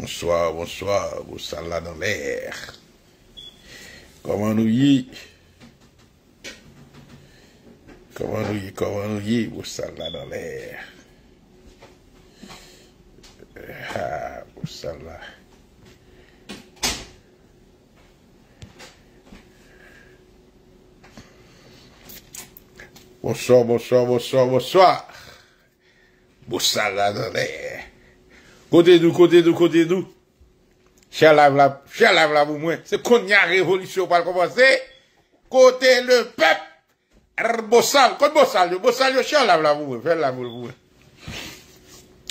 Bonsoir, bonsoir, vous dans l'air. Comment nous y Comment nous y, comment nous y, vous dans l'air. Euh, ah, vous Bonsoir, bonsoir, bonsoir, bonsoir. Vous dans l'air. Kote dou, kote dou, kote dou. Che la vla, che eh, bon bon, non, eh, bon, la vla vou mwen. Se kote nyan revolisyon pal kompase. Kote le pep. Rr, bo sal. Kote bo sal yo. Bo sal yo, che la vla vou mwen. Fe la vla vou mwen.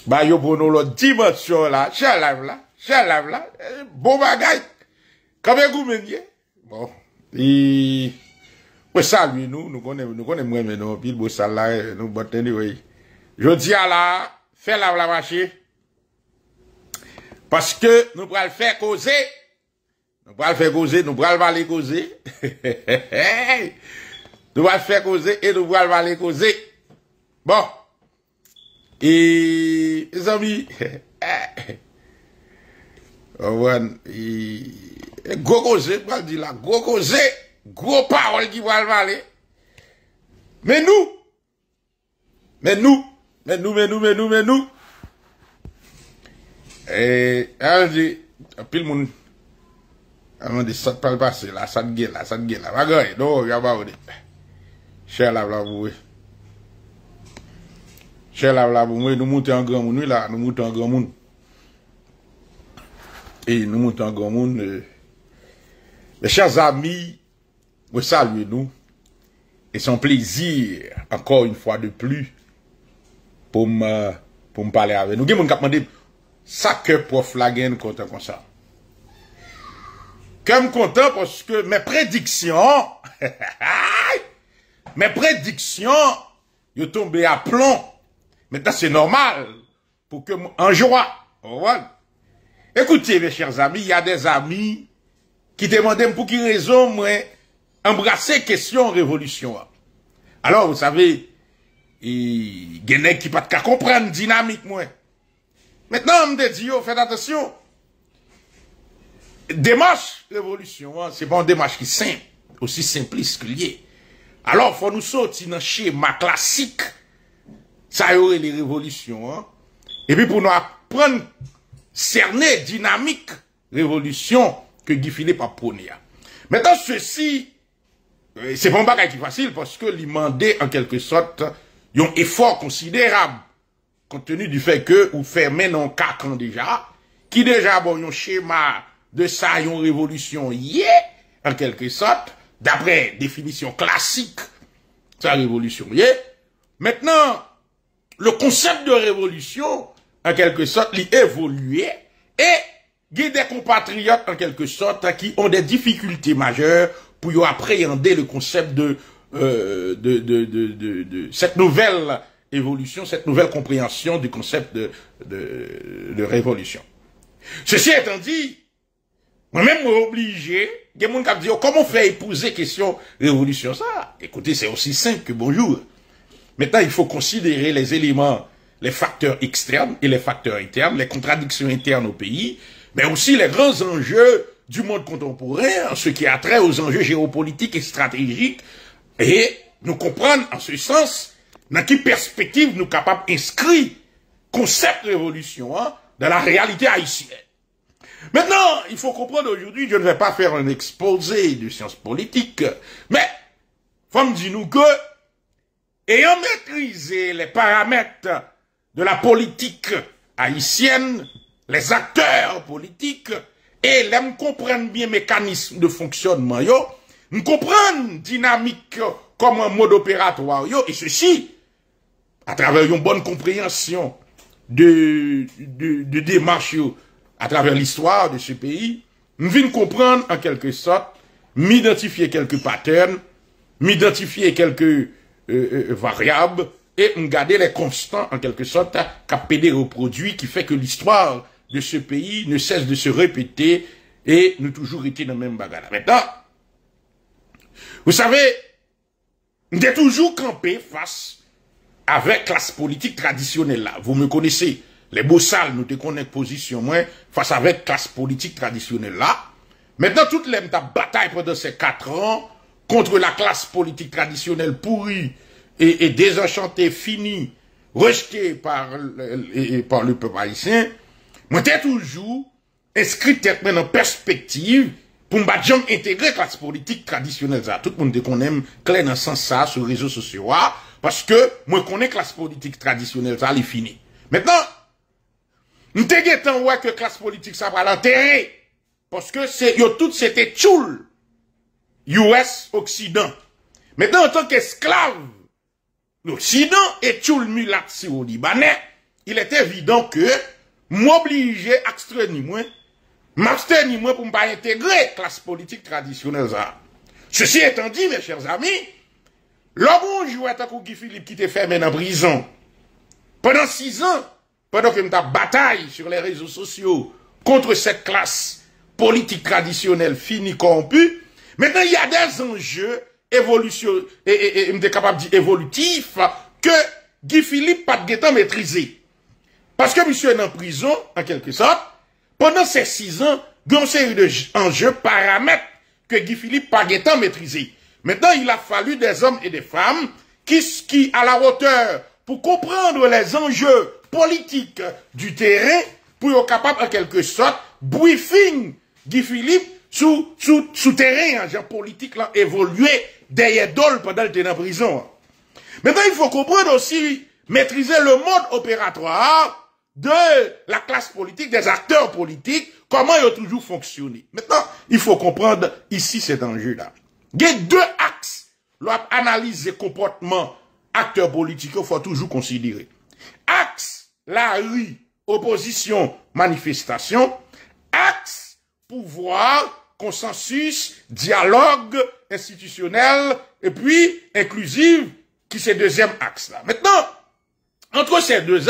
Ba yo pou nou lò. Di mòt chò la. Che la vla, che la vla. Bou bagay. Kame kou mwen dje. Bon. I. Bo sal vi nou. Nou kone mwen menon. Pi bo sal la. Nou bote ni wè. Yo di ala. Fe la vla mwanshi. Paske nou pral fè koze, nou pral male koze, nou pral fè koze e nou pral male koze. Bon, e zami, e, e gwo koze, gwo koze, gwo parol ki pral male. Men nou, men nou, men nou, men nou, men nou, men nou. E a zi, apil moun A moun de sat pal pase la, sat gel la, sat gel la Vagoy, do, yabaw de Che la vlabou we Che la vlabou we, nou mouti an gwa moun we la, nou mouti an gwa moun E nou mouti an gwa moun e, Le chaz ami We salve nou E son plezir Ankor yon fwa de plu Poum, poum pale ave nou Gye moun kapman de pou ça que prof gagne content comme ça. Comme content parce que mes prédictions, mes prédictions, je tombé à plomb. Maintenant, c'est normal pour que en joie. Écoutez, mes chers amis, il y a des amis qui demandaient pour qui raison moi embrasser question révolution. Alors, vous savez, il y a qui pas de comprendre dynamique, moi. Mèt nan mdè diyo, fè d'atasyon, demache l'évolution, se pan demache ki simple, osi simple iske liye. Alors, fò nou sò, ti nan chie ma klasik, sa yore li révolution, epi pou nou apren serne, dinamik révolution ke gifine pa pouni ya. Mèt nan sòsi, se pan baka ki fasil, pòske li mande, an kelke sot, yon efor konsiderab, compte tenu du fait que ou fermé non 4 ans déjà, qui déjà bon un schéma de ça révolution en quelque sorte, d'après définition classique, sa révolution Maintenant, le concept de révolution, en quelque sorte, il évoluait et il y a des compatriotes, en quelque sorte, qui ont des difficultés majeures pour appréhender le concept euh, de, de, de, de cette nouvelle évolution, cette nouvelle compréhension du concept de, de, révolution. Ceci étant dit, moi-même, moi, obligé, il y a des qui oh, comment faire épouser question révolution, ça? Écoutez, c'est aussi simple que bonjour. Maintenant, il faut considérer les éléments, les facteurs externes et les facteurs internes, les contradictions internes au pays, mais aussi les grands enjeux du monde contemporain, ce qui a trait aux enjeux géopolitiques et stratégiques, et nous comprendre en ce sens dans quelle perspective nous capables inscrire concept révolution hein, dans la réalité haïtienne. Maintenant, il faut comprendre aujourd'hui, je ne vais pas faire un exposé de sciences politiques, mais femme dit-nous que, ayant maîtrisé les paramètres de la politique haïtienne, les acteurs politiques, et les comprennent bien mécanisme de fonctionnement, yo, me dynamique comme un mode opératoire, yo, et ceci, à travers une bonne compréhension de, de, démarche à travers l'histoire de ce pays, nous de comprendre en quelque sorte, m'identifier quelques patterns, m'identifier quelques euh, euh, variables et me garder les constants en quelque sorte qu'à pédé reproduit qui fait que l'histoire de ce pays ne cesse de se répéter et nous toujours été dans le même bagarre. Maintenant, vous savez, nous toujours campé face avec classe politique traditionnelle là, vous me connaissez, les beaux salles, nous te position moins face avec classe politique traditionnelle là. Maintenant, toute les ta bataille pendant ces quatre ans contre la classe politique traditionnelle pourrie et, désenchantée, finie, rejetée par, le peuple haïtien, moi t'es toujours inscrit dans en perspective pour m'battre intégrer classe politique traditionnelle Tout le monde te aime clair dans le sens ça, sur les réseaux sociaux. Ah. Parce que moi connais classe politique traditionnelle, ça, est fini. Maintenant, nous train ouais que classe politique, ça va l'enterrer. Parce que c'est, tout c'était tchoul. US, Occident. Maintenant, en tant qu'esclave, l'Occident et tchoul mulat au Libanais, il est évident que m'obliger à extraire moins, m'abstenir moins pour ne pas intégrer classe politique traditionnelle, ça. Ceci étant dit, mes chers amis, L'homme joue à Guy Philippe qui était fermé en prison. Pendant six ans, pendant que ta bataille sur les réseaux sociaux contre cette classe politique traditionnelle finie corrompue, maintenant il y a des enjeux évolution et, évolutif que Guy Philippe pas de maîtrisé. Parce que monsieur est en prison, en quelque sorte, pendant ces six ans, il y a une série enjeux paramètres que Guy Philippe pas de maîtrisé. Maintenant, il a fallu des hommes et des femmes qui, qui à la hauteur, pour comprendre les enjeux politiques du terrain, pour être capable, en quelque sorte, briefing Guy Philippe sous, sous, sous terrain, hein, en politique, là, évolué derrière Dol pendant qu'il était en prison. Hein. Maintenant, il faut comprendre aussi, maîtriser le mode opératoire de la classe politique, des acteurs politiques, comment ils ont toujours fonctionné. Maintenant, il faut comprendre ici cet enjeu-là y a deux axes L'analyse des comportements Acteurs politiques, il faut toujours considérer Axe, la rue Opposition, manifestation Axe, pouvoir, Consensus Dialogue institutionnel et puis, inclusive, qui c'est deuxième axe-là Maintenant, entre ces deux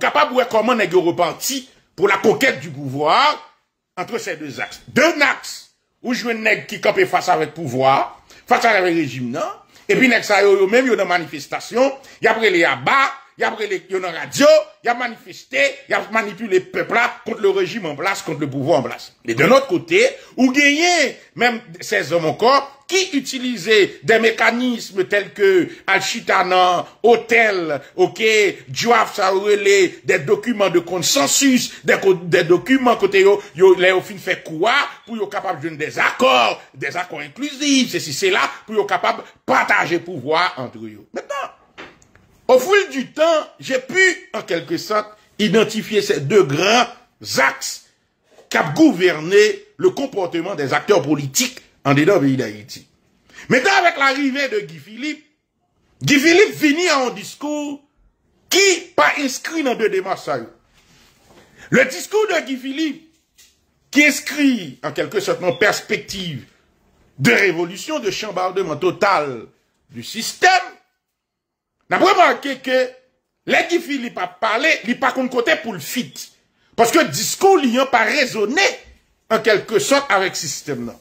capable ou voir comment on est reparti Pour la conquête du pouvoir, entre ces deux axes Deux axes ou je nèg qui campe face avec pouvoir, face avec régime, non? Et puis, nèg ça, yo, même, yo, dans manifestation, y a les abats, y a les, dans radio, y a manifesté, y a manipulé le peuple là, contre le régime en place, contre le pouvoir en place. Mais de notre côté, ou gagné, même ces hommes encore, qui utilisait des mécanismes tels que Alchitana, Hôtel, ok, Joaf ça des documents de consensus, des, documents côté yo, les fin fait quoi pour yo capable de des accords, des accords inclusifs, si c'est là, pour yo capable partager pouvoir entre eux. Maintenant, au fil du temps, j'ai pu, en quelque sorte, identifier ces deux grands axes qui ont gouverné le comportement des acteurs politiques en dedans pays d'Haïti. Maintenant, avec l'arrivée de Guy Philippe, Guy Philippe finit en discours qui pas inscrit dans deux démarches. Le discours de Guy Philippe, qui inscrit en quelque sorte nos perspective de révolution, de chambardement total du système, n'a pas remarqué que les Guy Philippe a parlé, il n'y pas côté pour le fit. Parce que le discours n'y a pas résonné, en quelque sorte avec le système. Là.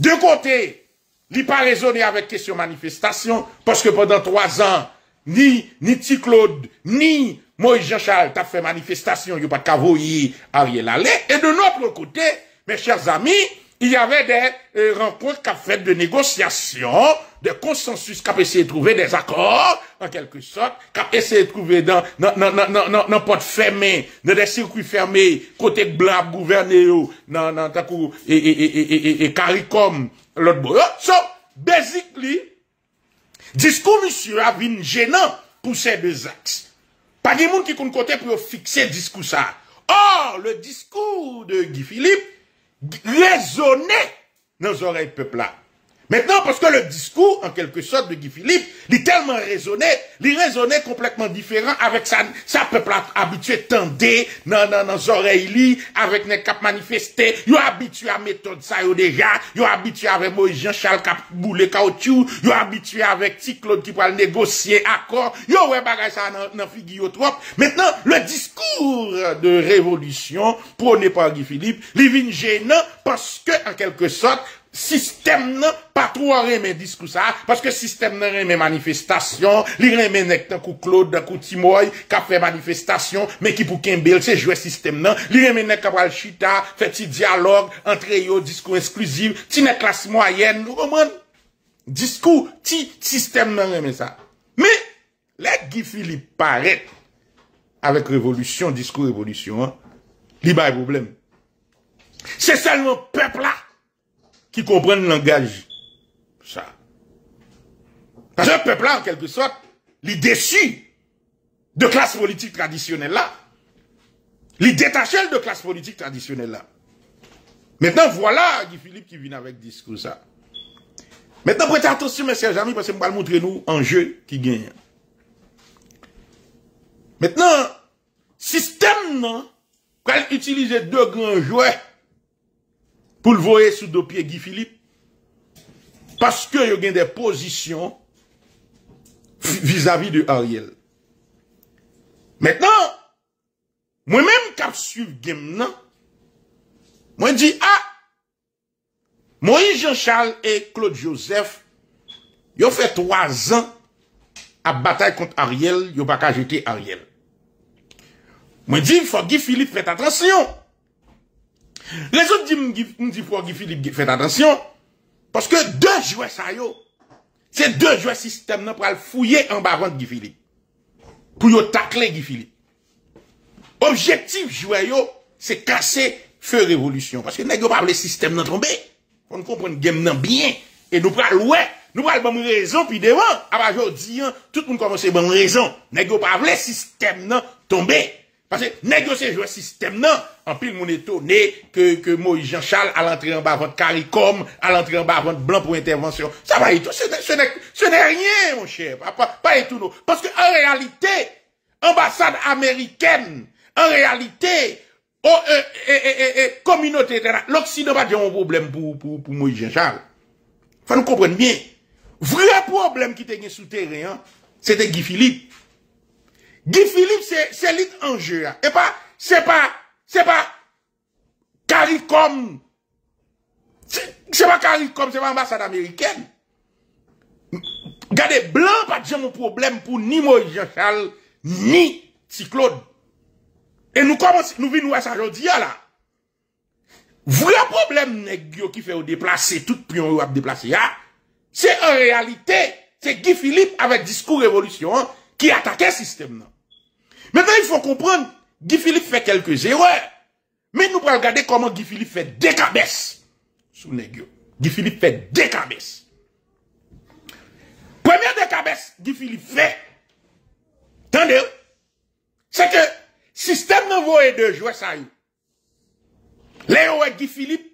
De côté, il pas raisonné avec question manifestation, parce que pendant trois ans, ni, ni Claude, ni Moïse Jean-Charles t'as fait manifestation, il n'y a pas de Ariel Allais. Et de notre côté, mes chers amis, il y avait des euh, rencontres qu'a fait de négociations, de consensus qu'a essayé de trouver des accords, en quelque sorte, qu'a essayé de trouver dans, dans, dans, dans, dans, porte des circuits fermés, côté blanc, gouverné, dans, dans, et, CARICOM, l'autre bois. So, basically, discours monsieur a gênant pour ces deux axes. Pas de monde qui compte côté pour fixer discours ça. Or, le discours de Guy Philippe, raisonner nos oreilles peuple Maintenant, parce que le discours, en quelque sorte, de Guy Philippe, il est tellement raisonné, il raisonné complètement différent avec sa, sa peuple habitué tendé, non, non, non, oreilles, avec les cap manifesté, yo habitué à méthode ça, yo déjà, yo habitué avec Moïse Jean-Charles cap boule caoutchouc, yo habitué avec T. Claude qui va négocier accord, yo ouais bagage ça nan, nan figure trop. Maintenant, le discours de révolution prôné par Guy Philippe, il est gênant parce que, en quelque sorte, Sistem nan patrou an reme diskou sa Paske sistem nan reme manifestasyon Li reme nek takou kloud, takou timoy Kafè manifestasyon Mèkipou kembèl se jwè sistem nan Li reme nek kabral chita Fè ti dialog, antre yo diskou eksklusiv Ti nek klas mwayen nou oman Diskou ti sistem nan reme sa Mè Lè gifili paret Avèk revolutyon, diskou revolutyon Li ba e problem Se sel moun pepl la qui comprennent le langage. Ça. Parce que peuple là, en quelque sorte, les déçu de classe politique traditionnelle là. Les détaché de classe politique traditionnelle là. Maintenant, voilà Guy Philippe qui vient avec discours ça. Maintenant, prêtez attention, mes chers amis, parce que je vais vous montrer nous un jeu qui gagne. Maintenant, système, non, va utiliser deux grands jouets, pour le voir sous deux pieds Guy Philippe. Parce que y a des positions vis-à-vis de Ariel. Maintenant, moi-même cap suivre game nan, moi dis ah Moïse Jean-Charles et Claude Joseph ils ont fait trois ans à bataille contre Ariel, ils n'ont pas jeter Ariel. Moi dis faut Guy Philippe fait attention. Les autres disent, dit pour Guy Philippe, fait attention. Parce que deux joueurs ça c'est deux joueurs système pour aller fouiller en bas de Guy Philippe. Pour tacler Guy Philippe. Objectif joueur c'est casser feu révolution. Parce que n'est pas le système nan tomber. On comprend game bien. Et nous pral ouais, nous pral bon raison puis devant, après ah bah, dis, hein, tout le monde commence bon raison. N'est pas le système est tombé, parce que négocier jouer système non, en pile mon étonné que que Moïse Jean Charles à l'entrée en bas avant CARICOM, à l'entrée en bas avant blanc pour intervention. Ça va et tout ce n'est ce n'est rien mon cher, pas et tout non. Parce que en réalité, ambassade américaine, en réalité oh, euh, euh, euh, communauté l'Occident va dire un problème pour pour pour Moïse Jean Charles. Faut nous comprendre bien. Vrai problème qui était souterrain, c'était Guy Philippe. Guy Philippe, c'est lit en jeu. Et pas, c'est pas, c'est pas CARICOM. C'est pas CARICOM, c'est pas ambassade américaine. Regardez, blanc, pas de mon problème pour ni moi, Jean-Charles, ni Cyclone. Et nous commençons, nous venons à ça aujourd'hui, là. Vrai problème, nèg, qui fait au déplacer, tout pion ou déplacer, hein. c'est en réalité, c'est Guy Philippe avec discours révolution, hein, qui attaque le système. Maintenant, il faut comprendre, Guy Philippe fait quelques erreurs. Mais nous allons regarder comment Guy Philippe fait des cabesses. Sous Guy Philippe fait des cabesses. Première des cabesses, Guy Philippe fait. Attendez, c'est que système et de jouer ça y Léo et Guy Philippe,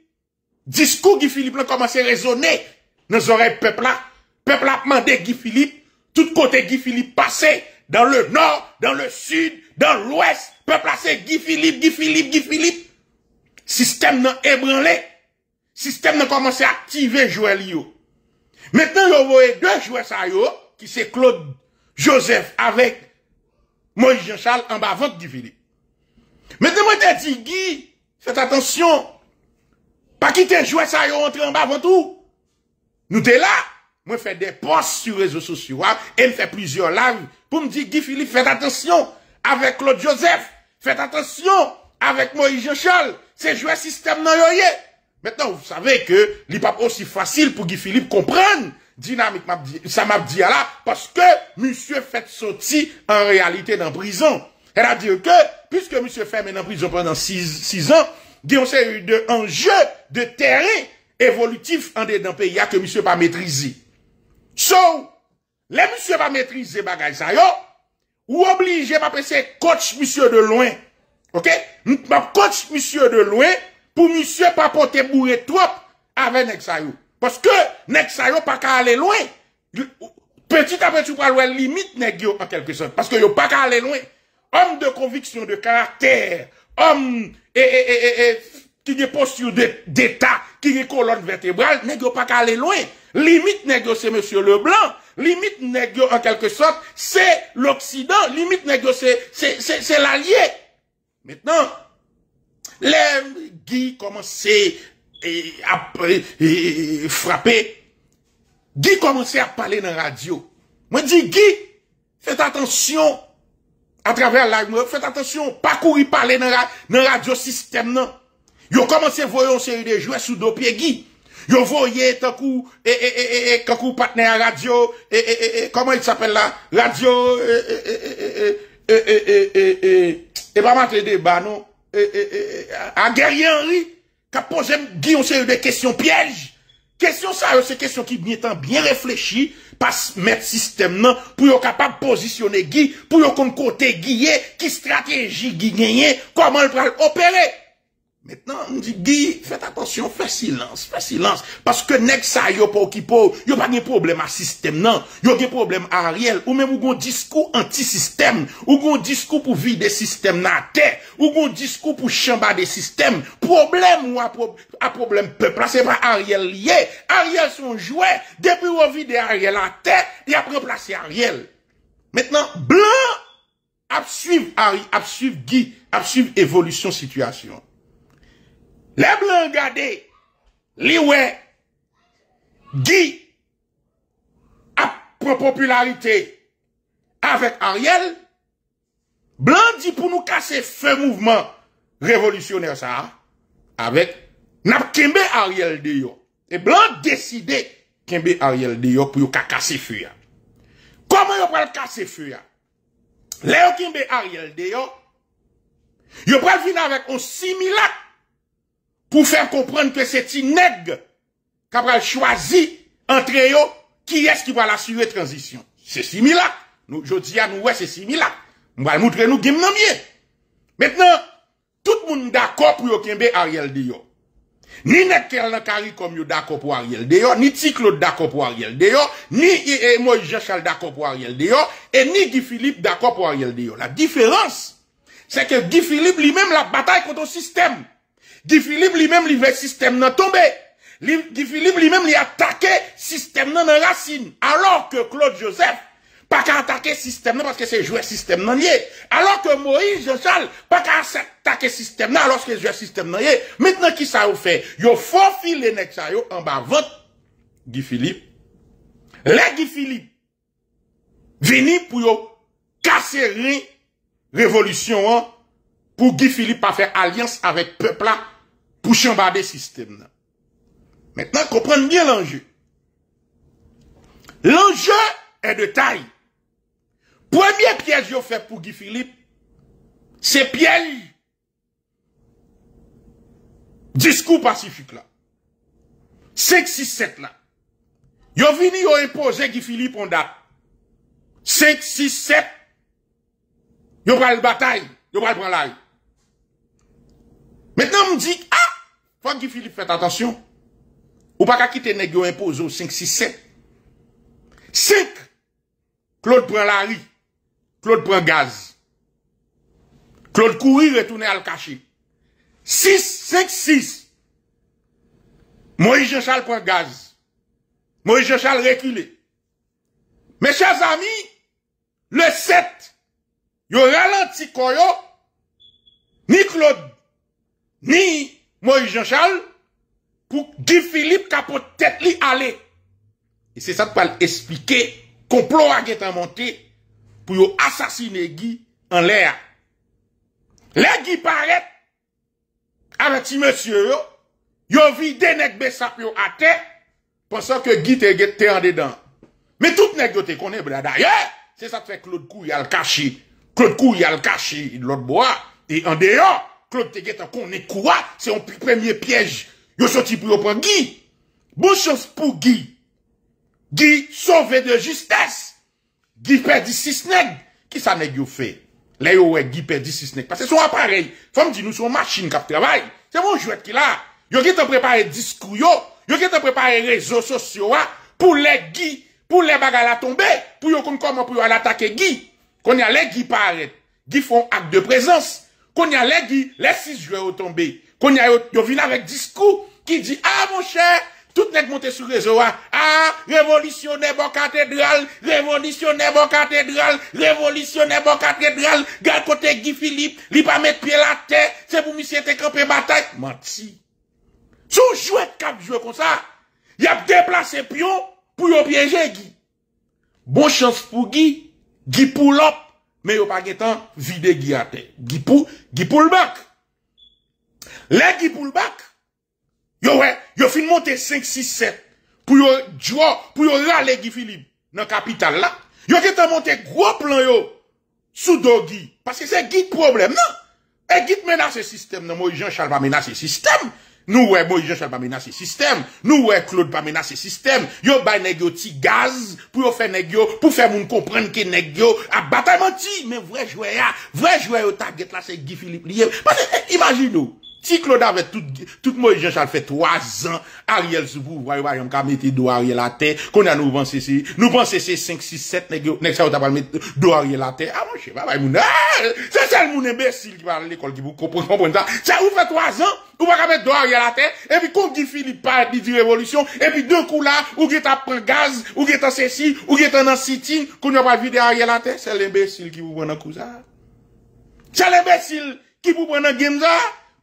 discours Guy Philippe, a commencé à résonner dans les oreilles peuple là. Peuple a demandé Guy Philippe, tout côté Guy Philippe passé dans le nord, dans le sud, dans l'ouest, peuple placer Guy Philippe, Guy Philippe, Guy Philippe. Système n'a ébranlé. Système n'a commencé à activer Joël yo. Maintenant, yo voyez deux joueurs ça yo, qui c'est Claude Joseph avec Moïse Jean-Charles en bas avant Guy Philippe. Maintenant, moi te dit Guy, faites attention. Pas quitter joueur ça yo entre en bas avant tout. Nous t'es là. Moi, fais des posts sur les réseaux sociaux, hein, et me fait plusieurs lives pour me dire, Guy Philippe, faites attention avec Claude Joseph. Faites attention avec Moïse Jean-Charles. C'est jouer système non Maintenant, vous savez que n'est pas aussi facile pour Guy Philippe comprendre dynamique ça m'a dit là parce que monsieur fait sortir en réalité dans prison. Elle a dit que puisque monsieur fait maintenant prison pendant six ans, il y a eu de enjeux de terrain évolutif en dedans pays que monsieur pas maîtrisé. So, les monsieur va maîtriser ça y yo, ou obligé pas passer coach monsieur de loin. OK? Ma coach monsieur de loin pour monsieur pas porter bourré trop avec nek Parce que nek pas qu'à aller loin. Petit à petit, tu loin limite nek en quelque sorte parce que yo pas qu'à aller loin. Homme de conviction de caractère, homme et, et, et, et ki nye post yon deta, ki nye kolon vertebral, negyo pa ka ale loin. Limit negyo se Monsie Leblanc, limit negyo en kelke sot, se l'Oksidan, limit negyo se l'Aliye. Mettenan, le, gi komanse, e, ap, e, e, frape, gi komanse a pale nan radyo. Mwen di, gi, fet atensyon, a traver l'agme, fet atensyon, pa kou yi pale nan radyo sistem nan. Yo ont commencé à voir une série de jouets sous dos pieds Ils Yo voyez tant coup, et, et, et, tant coup, partenaire radio, et, et, et, comment il s'appelle là? Radio, et, et, et, et, et, et, pas débat, non? A à Guerrier Henry, qui a posé, une série de questions pièges. Question ça, c'est question qui bien bien réfléchie, pas mettre système nan, pour yon capable de positionner Guy, pour kon côté Guy, qui stratégie Guy gagné, comment il va opérer. Maintenant, on dit, Guy, faites attention, faites silence, faites silence. Parce que nest ça, yo pas yo pas de problème à système, non. Yo des problème à Ariel. Ou même, ou gon discours anti-système. Ou gon discours pour des système na terre. Ou gon discours pour chamba des systèmes. Problème ou à, problème peuple. C'est pas Ariel lié. Ariel son jouet. Depuis ou de Ariel à terre, il a remplacé Ariel. Maintenant, blanc, absuive suivre Guy, absuive évolution situation. Les blancs gardé, les ouais, Guy a popularité avec Ariel, blanc dit pour nous casser feu mouvement révolutionnaire ça, avec n'a kembe Ariel de yo. Et blanc décidé kembe Ariel de yo pour casser feu Comment yo pral casser feu Léo kembe Ariel de yo, yo pral venir avec un similac pour faire comprendre que c'est nègre qui a choisi entre eux qui est-ce qui va assurer la transition. C'est similaire. Nous, je dis à nous, c'est similaire. On va montrer nous, game Maintenant, tout le monde d'accord pour ait Ariel Dio. Ni Nekel Nakari comme d'accord pour Ariel Dio, ni Ticlot d'accord pour Ariel Dio, ni moi Jean-Charles d'accord pour Ariel Dio, et ni Guy Philippe d'accord pour Ariel Dio. La différence, c'est que Guy Philippe lui-même la bataille contre le système. Guy Philippe lui-même, il veut système n'a tombé. Guy Philippe lui-même, il attaqué système dans nan racine. Alors que Claude Joseph, pas qu'à attaquer système parce que c'est jouer système nan Alors que Moïse n'a pas qu'à attaquer système n'a alors que jouer système non Maintenant, qui ça vous fait? Yo, faut filer ça yo, en bas, vote, Guy Philippe. Les Guy Philippe, vini pour yo, casser révolution, hein, pour Guy Philippe à faire alliance avec peuple là, pour des systèmes système. Maintenant, comprenez bien l'enjeu. L'enjeu est de taille. Premier piège que fait pour Guy Philippe, c'est piège discours pacifique là. 5, 6, 7 là. Yo vini yo imposé Guy Philippe en date. 5, 6, 7. Yo pral bataille. Yo pral prendre la Maintenant, me dit, pas dit Philippe, faites attention. Ou pas qu'à quitter Negio Imposo 5, 6, 7. 5. Claude prend la Claude prend gaz. Claude courir retourne à le cacher. 6, 5, 6. Moïse Jean-Charles prend gaz. Moïse Jean-Charles reculé. Mes chers amis, le 7, yo ralenti quoi, ni Claude, ni moi Jean-Charles, pour Guy Philippe capote tête li aller. Et c'est ça qui va expliquer complot à été monté pour assassiner Guy en l'air. Là, Guy paraît, avec ces monsieur, yo, yo vidé nèg besap yo à terre, pensant que Guy était en dedans. Mais tout nèg yo te connaît, d'ailleurs. C'est ça qui fait Claude Couille a le caché. Claude Couille a le caché, l'autre bois, et en dehors. Claude geta connaît quoi C'est un premier piège. Yo sorti pour prendre Guy. Bonne chance pour Guy. Guy sauvé de justesse. Guy perdit six nègres. Qui ça nèg yo fait Là yo ouais Guy perdit six nègres parce que son appareil, femme dit nous son machine qui travaille. C'est mon jouet qui là. Yo qui préparé préparé discours yo, yo qui des préparé réseaux sociaux ah, pour les Guy, pour les bagages à tomber, pour yo comment pour à attaquer Guy. Qu'on y a les Guy paraît. Guy font acte de présence. Konya lè di, lè sis jouè yo tombe. Konya yo vin avèk diskou, ki di, a, ah, moun chè, tout nèk monte sou rezo wè. A, ah, revolisyonè bon katedral, revolisyonè bon katedral, revolisyonè bon katedral, gèl kote Gifilip, li pa mèt piè la tè, se pou misye te kèpè ma tè. Mat si. Sou jouè kèp jouè kon sa, yap deplase pion, pou yo piè jè gi. Bon chans pou gi, gi pou lop, mais yo pas temps vide Guy a pou, gi le bac. Les le bac, yo ouais, yo fin monter 5, 6, 7, pour yo, pour yo rale gi Philippe, dans capitale là. Yo qui monter gros plan yo, sous do Parce que c'est le problème, non? Et qui menace le système, non, moi, Jean-Charles va menacer le système. Nou wè Mojenshal pa mena se sistem Nou wè Claude pa mena se sistem Yo bay negyo ti gaz Pou yo fè negyo Pou fè moun komprenn ke negyo A batayman ti Mè vwè jwè ya Vwè jwè yo taget la se Guy Philippe liye Pase, eh, imagine ou Si Claude avait tout, moi Jean-Charles fait trois ans, Ariel sous pouvoir, il va mettre deux Ariel à terre, qu'on a nous pensé nous pensé c'est 5, 6, 7, nèg ça, on va mettre dos Ariel à terre. Ah, mon chef, bah, bah c'est ça le mon imbécile qui va à l'école, qui vous comprend, comprend ça. Ça, vous fait trois ans, vous va mettre deux Ariel à terre, et puis, comme dit Philippe pas dit révolution, et puis, deux coups là, ou qui t'as gaz, ou qui t'as ceci, ou qui t'as en city, qu'on n'a pas vidé Ariel à terre, c'est l'imbécile qui vous prend dans cousin. C'est l'imbécile qui vous prend dans game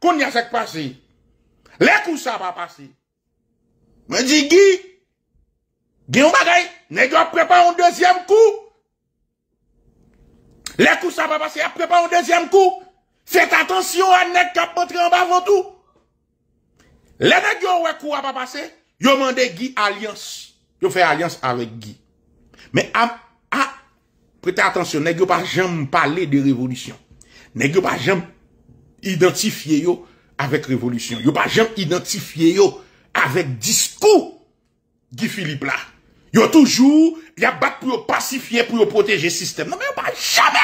qu'on y a pas passé. Les coups ça va passer. Mais dit Guy, Guy on bagaille, nèg prépare un deuxième coup. Les coups ça va passer, a prépare un deuxième coup. Faites attention à nèg pas montré en bas tout. Les nèg yo ouais coup va passer, yo mandé Guy alliance. Yo fait alliance avec Guy. Mais à, à prêtez attention, nest pas jamais parler de révolution. nest pas jamais identifié yo avec révolution. Yo pas jamais identifié yo avec discours Guy Philippe là. Yo toujours y a battu pour pacifier pour protéger système. Non mais yo pas jamais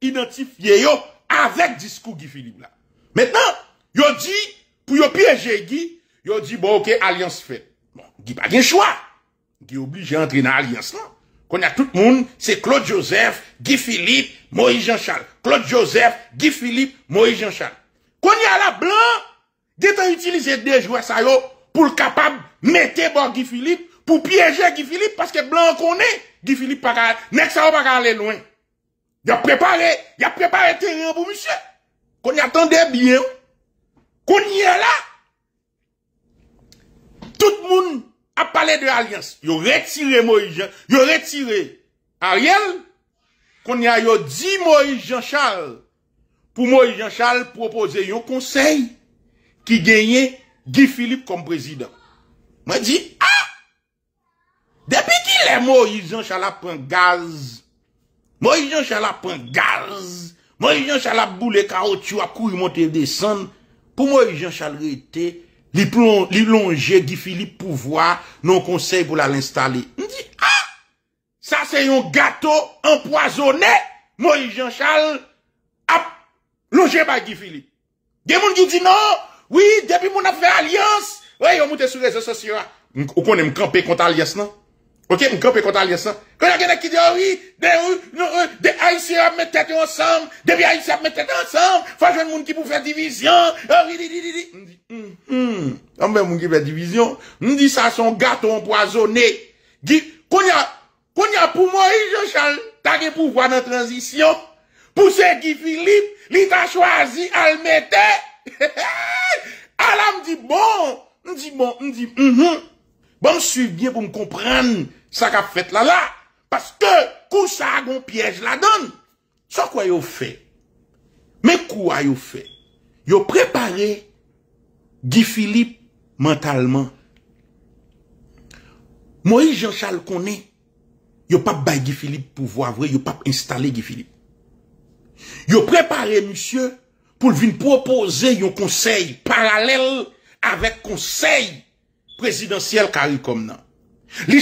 identifié yo avec discours Guy Philippe là. Maintenant, yo dit pour yo piéger Guy, yo dit bon OK, alliance faite. Bon, Guy pas de choix. Guy obligé d'entrer dans alliance là qu'on a tout le monde, c'est Claude Joseph, Guy Philippe, Moïse Jean-Charles. Claude Joseph, Guy Philippe, Moïse Jean-Charles. Qu'on y a la blanc, d'être utilisé des joueurs ça pour le capable mettre bon Guy Philippe, pour piéger Guy Philippe, parce que blanc qu'on est, Guy Philippe pas n'est ça pas aller loin. Il a préparé, il a préparé terrain pour monsieur. Qu'on y attendait bien. Qu'on y a là. Tout le monde à parler de alliance. Ils ont retiré Moïse, Jean, ont retiré Ariel, qu'on y a yo dit Moïse Jean-Charles. Pour Moïse Jean-Charles proposer un conseil qui gagnait Guy Philippe comme président. Moi dit, ah! Depuis qu'il est Moïse Jean-Charles un gaz, Moïse Jean-Charles un gaz, Moïse Jean-Charles boule tu as couru, monter descendre, pour Moïse Jean-Charles était Li plon, li lonje Gifili pou vwa, non konsey gou la l'instali. Ndi, ah, sa se yon gato empoazone, mo yi janshal, ap, lonje ba Gifili. Demoun di di nou, wii, debi moun a fe alians, wè yon moutesou le zoso siwa. Ou konen mkampè konta alians nan? Ok, m kope konta liye san. Konya genè ki di, Owi, oh de euh, Aisyab met tete ansanm, Debi Aisyab met tete ansanm, Fajwen moun ki pou fè divisyon, Owi, oh di, di, di, di, M di, m, m, M ben moun ki fè divisyon, M di sa son gato mpoazone, Di, konya, konya pou mwen ijo chan, Tage pou vwa nan tranzisyon, Pou se ki Filip, Li ta chwazi al metè, He, he, he, Ala m di, bon, M di, bon, m di, m, m, M di, bon, m, m, Bon, m suivye pou m kompranm, Sa ka fèt la la, paske kou sa agon pièj la don. Sa kwa yo fè? Me kou a yo fè? Yo preparè Gifilip mentalman. Moïse Jean-Charles konè, yo pap bay Gifilip pou vo avre, yo pap installè Gifilip. Yo preparè, monsie, pou vin proposè yon konsey paralèl avèk konsey prezidansyèl kari kom nan. Li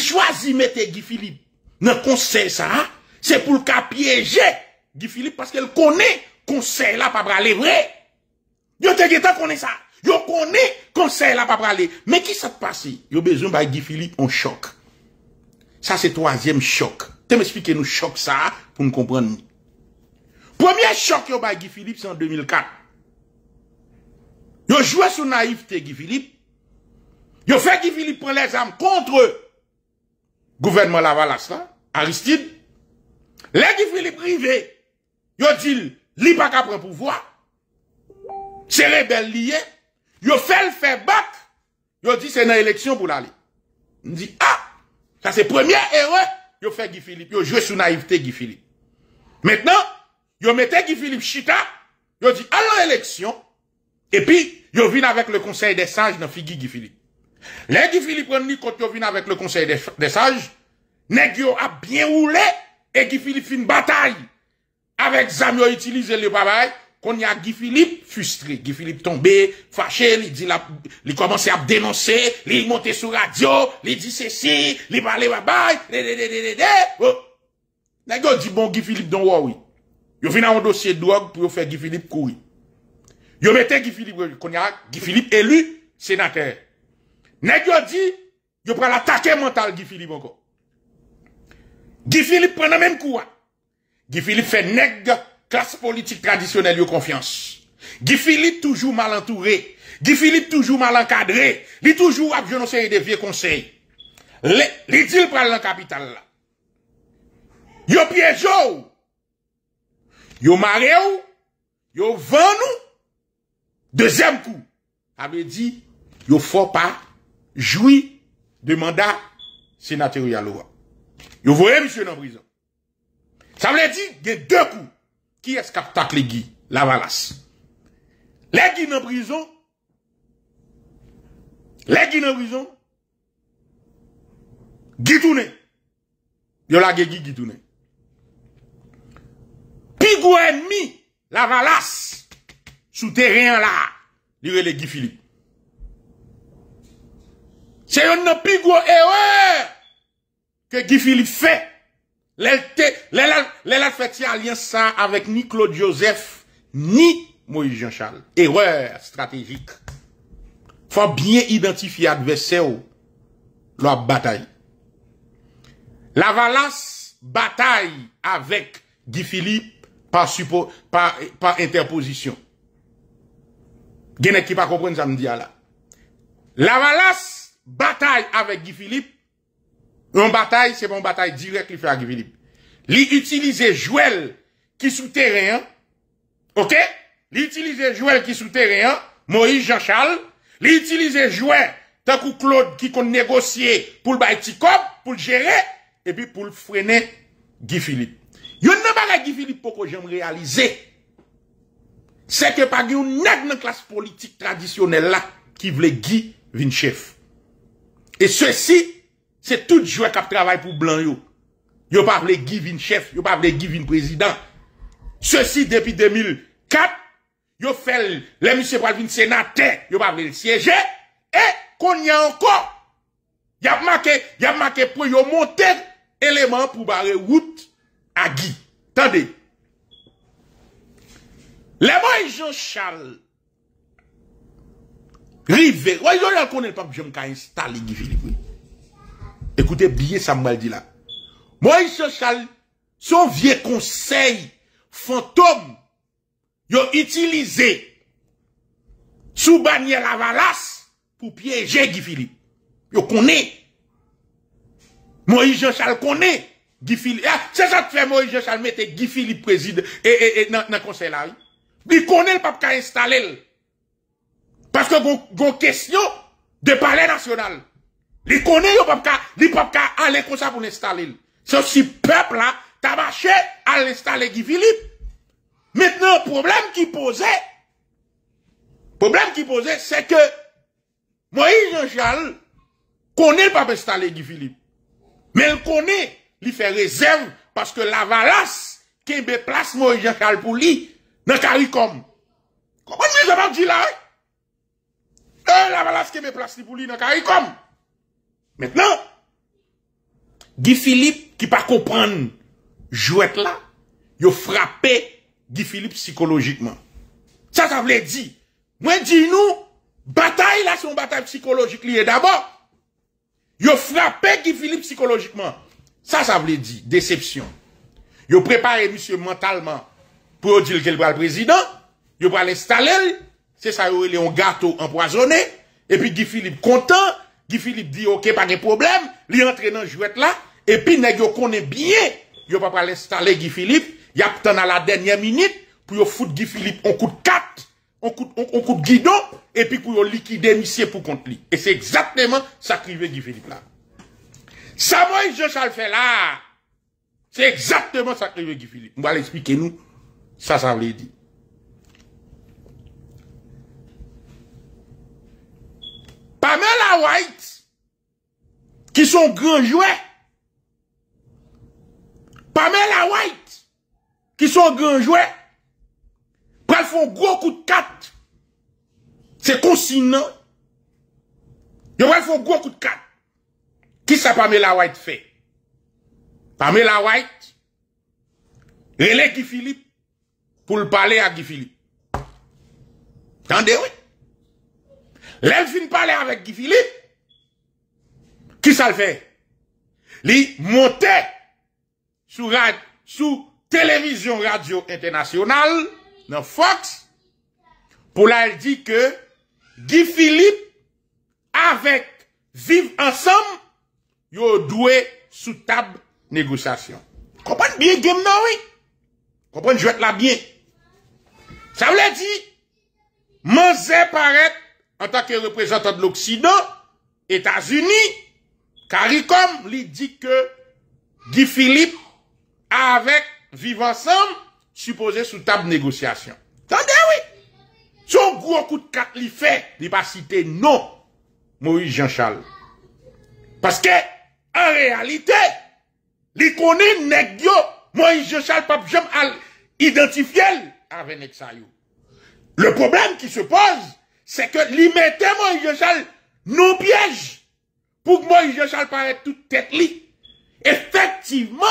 immédiats de Guy Philippe dans conseil ça, hein? c'est pour le piéger Guy Philippe, parce qu'elle connaît conseil là pas parler vrai. Yo te gitan connaît ça. yo connaît conseil la pas parler. Mais qui s'est passé Yo besoin de Guy Philippe en Ça, Ça le troisième choc. Te m'expliques nous choc ça. ça, pour me comprendre. Premier choc yo bay Guy Philippe c'est en 2004. Yo la sous te Guy Philippe. Yo fait Guy Philippe prend les armes contre eux gouvernement Lavalas là, Aristide, les qui fait les privés, ils disent, li pas qu'à prendre pouvoir. C'est belles lié, ils fait le fait bac, ils dit c'est dans élection pour l'aller. On dit, ah, ça c'est première erreur, ils fait Guy Philippe, ils joué sous naïveté Guy Philippe. Maintenant, ils mettaient Guy Philippe Chita, ils dit, allons élection, et puis, ils viennent avec le conseil des sages dans Figui Guy Philippe. Les Guy Philippe quand quand est avec le conseil des, sages, nèg a bien roulé, et Guy Philippe fait une bataille. Avec Zamio utilisé le babaï. qu'on y a Guy Philippe frustré. Guy Philippe tombé, fâché, il dit la, il commence à dénoncer, il monté sur radio, il dit ceci, il parle babaye, dédédédédé, oh. dit bon Guy Philippe don oui. Yo vient un dossier de drogue pour faire Guy Philippe courir. Yo mettez Guy Philippe, qu'on a Guy Philippe élu sénateur. Nèg yo dit, yo pral attaquer mental Guy Philippe encore. Guy Philippe prend le même coup. Hein. Guy Philippe fait nèg classe politique traditionnelle yo confiance. Guy Philippe toujours mal entouré. Guy Philippe toujours mal encadré. Li toujours a une série de vieux conseils. Li dit pral la capitale là. Yo piège Il Yo maré ou. Yo vend nous. Deuxième coup. Avait dit, yo faut pas Joui de mandat sénatorial. Vous voyez, monsieur, la prison. Ça veut dire qu'il y a deux coups. Qui est-ce qui les Guy La valasse. Les Guy en prison. Les dans en prison. Guy tourné. Yo la Guy Guy tourné. Pigou mis la sous terrain là. Lire les Guy Philippe. C'est un pigo erreur eh que Guy Philippe fait. L'elle l'elle fait lien alliance avec ni Claude Joseph ni Moïse Jean-Charles. Erreur stratégique. Faut bien identifier adversaire la bataille. La valance bataille avec Guy Philippe par suppo, par, par interposition. Gene qui pas comprendre ça me dit là. La valance bataille avec Guy Philippe, une bataille, c'est une bataille directe qu'il fait à Guy Philippe. L'utiliser utilise Joël qui souterrain, ok? L'utiliser utilise Joël qui souterrain, Moïse Jean-Charles, L'utiliser utilise Joël, tant que Claude qui compte négocier pour le cop, pour le gérer, et puis pour le freiner Guy Philippe. Yon pas pas Guy Philippe pour que j'aime réaliser, c'est que pas une nèg classe politique traditionnelle là, qui voulait Guy Vinchef. Et ceci, c'est tout joie qui travaillé pour blanc yo. Yo pas voulu giving chef, yo pas voulu giving président. Ceci depuis 2004, yo fait les monsieur venir sénateur, yo pas le siéger et qu'on y a encore y a marqué, y a marqué pour yo monter élément pour barrer route à Guy. Attendez. Les moi, Jean-Charles River. Ouais, je connais le pape, je installé installer Guy Philippe. Écoutez bien ça, me dit là. Moïse Charles, son vieux conseil fantôme, il a utilisé sous bannière Avalas pour piéger Guy Philippe. Il connaît. Moïse Jean-Charles connaît. Guy Philippe. Ah, c'est ça que fait Moïse Jean-Charles mettez Guy Philippe président et, et, et, dans le conseil là. Il connaît le pape qui a installé. Parce que vos question de palais national. les connaît les pas les pas aller comme ça pour l'installer. C'est si peuple là hein, t'a marché à l'installer Guy Philippe. Maintenant problème qui posait problème qui posait c'est que Moïse Jean-Charles connaît pas installer Guy Philippe. Mais il connaît, il fait réserve parce que la valasse qui est place Moïse Jean-Charles pour lui dans CARICOM. Comment peut pas dire là? Hein? la me place dans Maintenant, Guy Philippe, qui pas comprendre, Jouette là, il frappé Guy Philippe psychologiquement. Ça, ça veut dire, moi, dis-nous, bataille là, c'est une bataille psychologique liée d'abord. a frappé Guy Philippe psychologiquement. Ça, ça veut dire, déception. a préparé monsieur mentalement pour dire qu'il va le président. Il va l'installer c'est ça, il est un gâteau empoisonné, et puis Guy Philippe content, Guy Philippe dit, ok, pas de problème, il entre dans jouet là, et puis, il connaît bien, yo pas l'installer installer Guy Philippe, Il a à la dernière minute, pour au foutre Guy Philippe, on coûte 4, on coûte, on, Guido, et puis pour liquider monsieur pour contre lui. Et c'est exactement ça veut, Guy Philippe là. Ça, moi, je le fait là. C'est exactement ça veut, Guy Philippe. On va l'expliquer nous. Ça, ça veut dire. Pamela White, qui sont grands jouets. Pamela White, qui sont grands jouets. Pral font gros coup de quatre. C'est consignant. Ils font gros coup de quatre. Qui ça Pamela White fait? Pamela White, Relève Guy Philippe, pour le parler à Guy Philippe. Tendez, oui. L'elfine parlait avec Guy Philippe. Qui ça le fait? Lui montait sous, sous télévision radio internationale, dans Fox, pour là, elle dit que Guy Philippe, avec Vive Ensemble, yo doué sous table négociation. Comprenez bien game non, oui? Comprenez, je vais là bien. Ça veut dire, Manzé paraît en tant que représentant de l'Occident, États-Unis, CARICOM, lui dit que Guy Philippe, avec Vivre Ensemble, supposé sous table négociation. Tendez, oui. Son gros coup de carte, il fait, il pas cité non, Moïse Jean-Charles. Parce que, en réalité, il connaît nèg Moïse Jean-Charles pas jamais identifié avec ça. Le problème qui se pose, c'est que lui mettait Moïse Jean-Charles non piège pour que Moïse Jean-Charles paraisse toute tête li. Effectivement,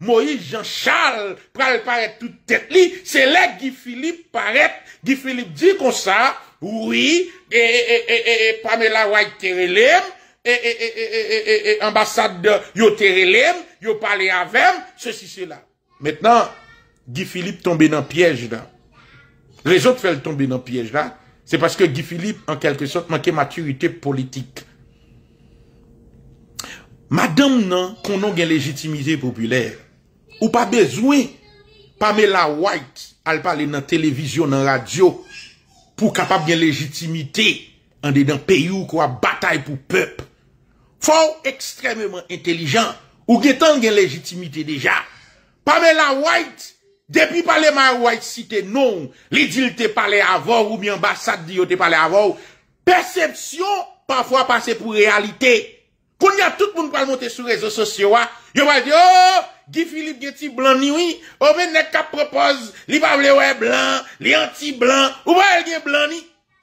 Moïse Jean-Charles paraît paraître toute tête li, c'est là Guy Philippe paraît, Guy Philippe dit comme ça, oui, et, Pamela White Terelem, et, ambassade yo Terelem, yo parlé avec, ceci, cela. Maintenant, Guy Philippe tombé dans piège là. Les autres font tomber dans piège là. Se paske Guy Philippe an kelke sot manke maturite politik. Madame nan konon gen legitimite populer. Ou pa bezwen Pamela White al pale nan televizyon nan radio. Pou kapap gen legitimite ande dan peyu kwa batay pou pep. Faw ekstrememan intelijan. Ou gen tan gen legitimite deja. Pamela White... Depi pale man woy site, non. Li jil te pale avor ou mi ambasad di yo te pale avor. Persepsyon, pafwa pase pou realite. Kon ya tout moun pale monte sou rezo sosyo woy. Yo woy de, oh, di filip gen ti blan ni woy, wi. ou oh, men nek apropoz, li woy blan, li anti blan, ou woy gen blan ni.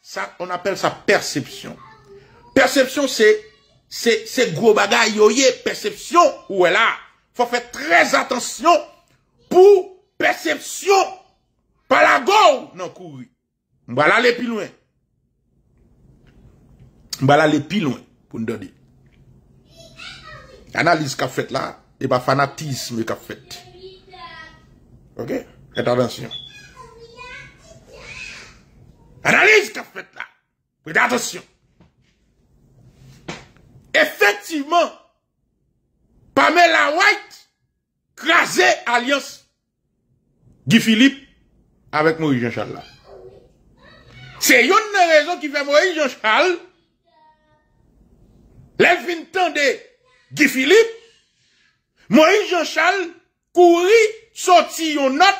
Sa, on apel sa persepsyon. Persepsyon se, se gro bagay yo ye, persepsyon, ou woy la, fwa fe trez atensyon pou Persepsyon pala gow nan kouwi. Mba la le pi lwen. Mba la le pi lwen pou ndo di. Analize kap fet la e pa fanatisme kap fet. Ok? Eta dansyon. Analize kap fet la. Pwede atonsyon. Efektivman Pamela White krasè alios Guy Philippe avec Maurice Jean-Charles là. C'est une raison qui fait Maurice Jean-Charles. temps de Guy Philippe. Maurice Jean-Charles courit, sortir une note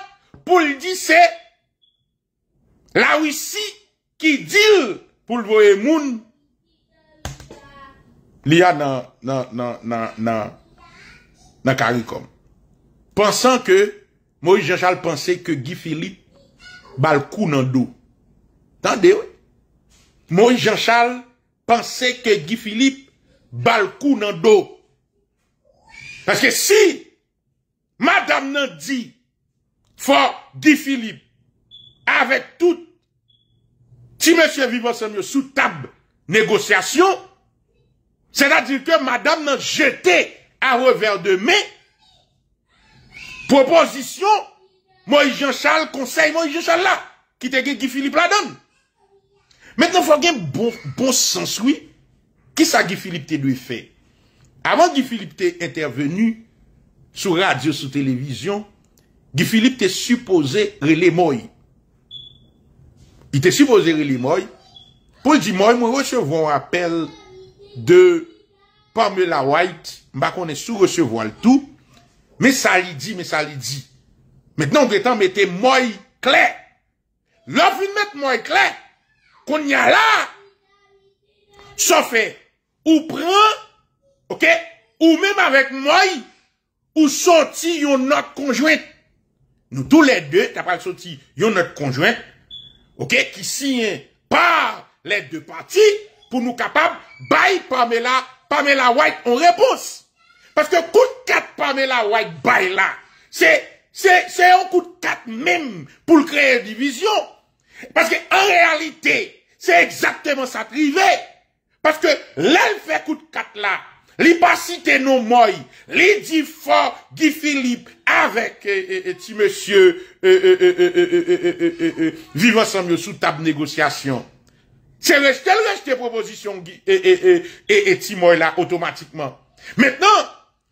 pour le dire c'est la Russie qui dit pour le voir moun. L'IA dans, dans, dans, dans, dans, CARICOM. Pensant que Moïse Jean-Charles pensait que Guy Philippe balcou nan dos. Tendez, oui. Moïse Jean-Charles pensait que Guy Philippe balcou nan dos. Parce que si madame nan dit fort Guy Philippe avec tout si monsieur vivant sous table négociation, c'est-à-dire que madame nan jeté à revers de main Proposition, moi Jean-Charles, conseil moi Jean-Charles là, qui te Guy Philippe la donne. Maintenant, il faut un bon, bon sens, oui. Qui ça Guy Philippe te doit faire? Avant que Philippe te intervenu, sur radio, sur télévision, Guy Philippe te supposé relayer moi Il te supposé relayer moi Pour dire moi moi recevons un appel de Pamela White, m'a est sous recevoir le tout, mais ça lui dit, mais ça lui dit. Maintenant, on temps mettre moi clé. L'offre mettre moi clé. Qu'on y a là. Ça fait, ou prend, ok, ou même avec moi, ou sorti une notre conjoint. Nous tous les deux, t'as pas sorti une notre conjointe, ok, qui signe par les deux parties pour nous capables, bye Pamela, Pamela White on réponse. Parce que coup de 4 la White bail là, c'est, c'est, c'est un coup de 4 même pour créer une division. Parce que en réalité, c'est exactement ça qui privé. Parce que là, fait coup de 4 là. Li pas cité nos moi. fort Guy Philippe avec petit monsieur vivant ensemble sous table négociation. C'est le resté proposition et, et, et, et, là automatiquement. Maintenant,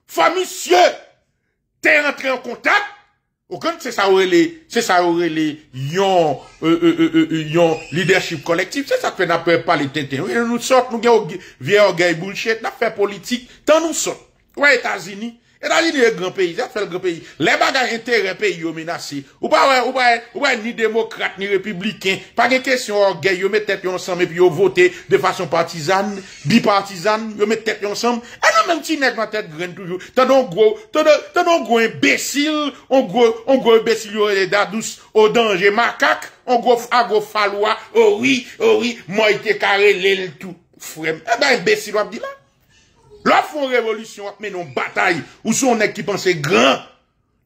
famille cieux, t'es rentré en contact, c'est ça aurait c'est ça aurait les yon, euh euh, euh, euh, euh, yon leadership collectif, c'est ça que n'a pas parler tintin. Nous sortons, nous gagnons, vieux, gagnons, bullshit, n'a fait politique, tant nous sortons. Ouais, États-Unis, c'est unis est un grand pays, ça fait le grand pays. Les bagages intérêts pays sont menacés. Ou pas, ou pas, ou pas, ni démocrate, ni républicain. Pas de question orgueil, ils mettent tête ensemble et puis ils votent de façon partisane, bipartisane, ils mettent tête ensemble. Et non, même si nèg ma tête graine toujours. T'as un gros, t'as un gros imbécile, on gros, on gros imbécile, des dadous, au danger, macaque, on gros, à gros oh oui, oh oui, moi, il carré, l'el tout. Frère, eh ben, imbécile, on dit là. La fon revolutyon ap menon batay. Ou son ek ki panse gran.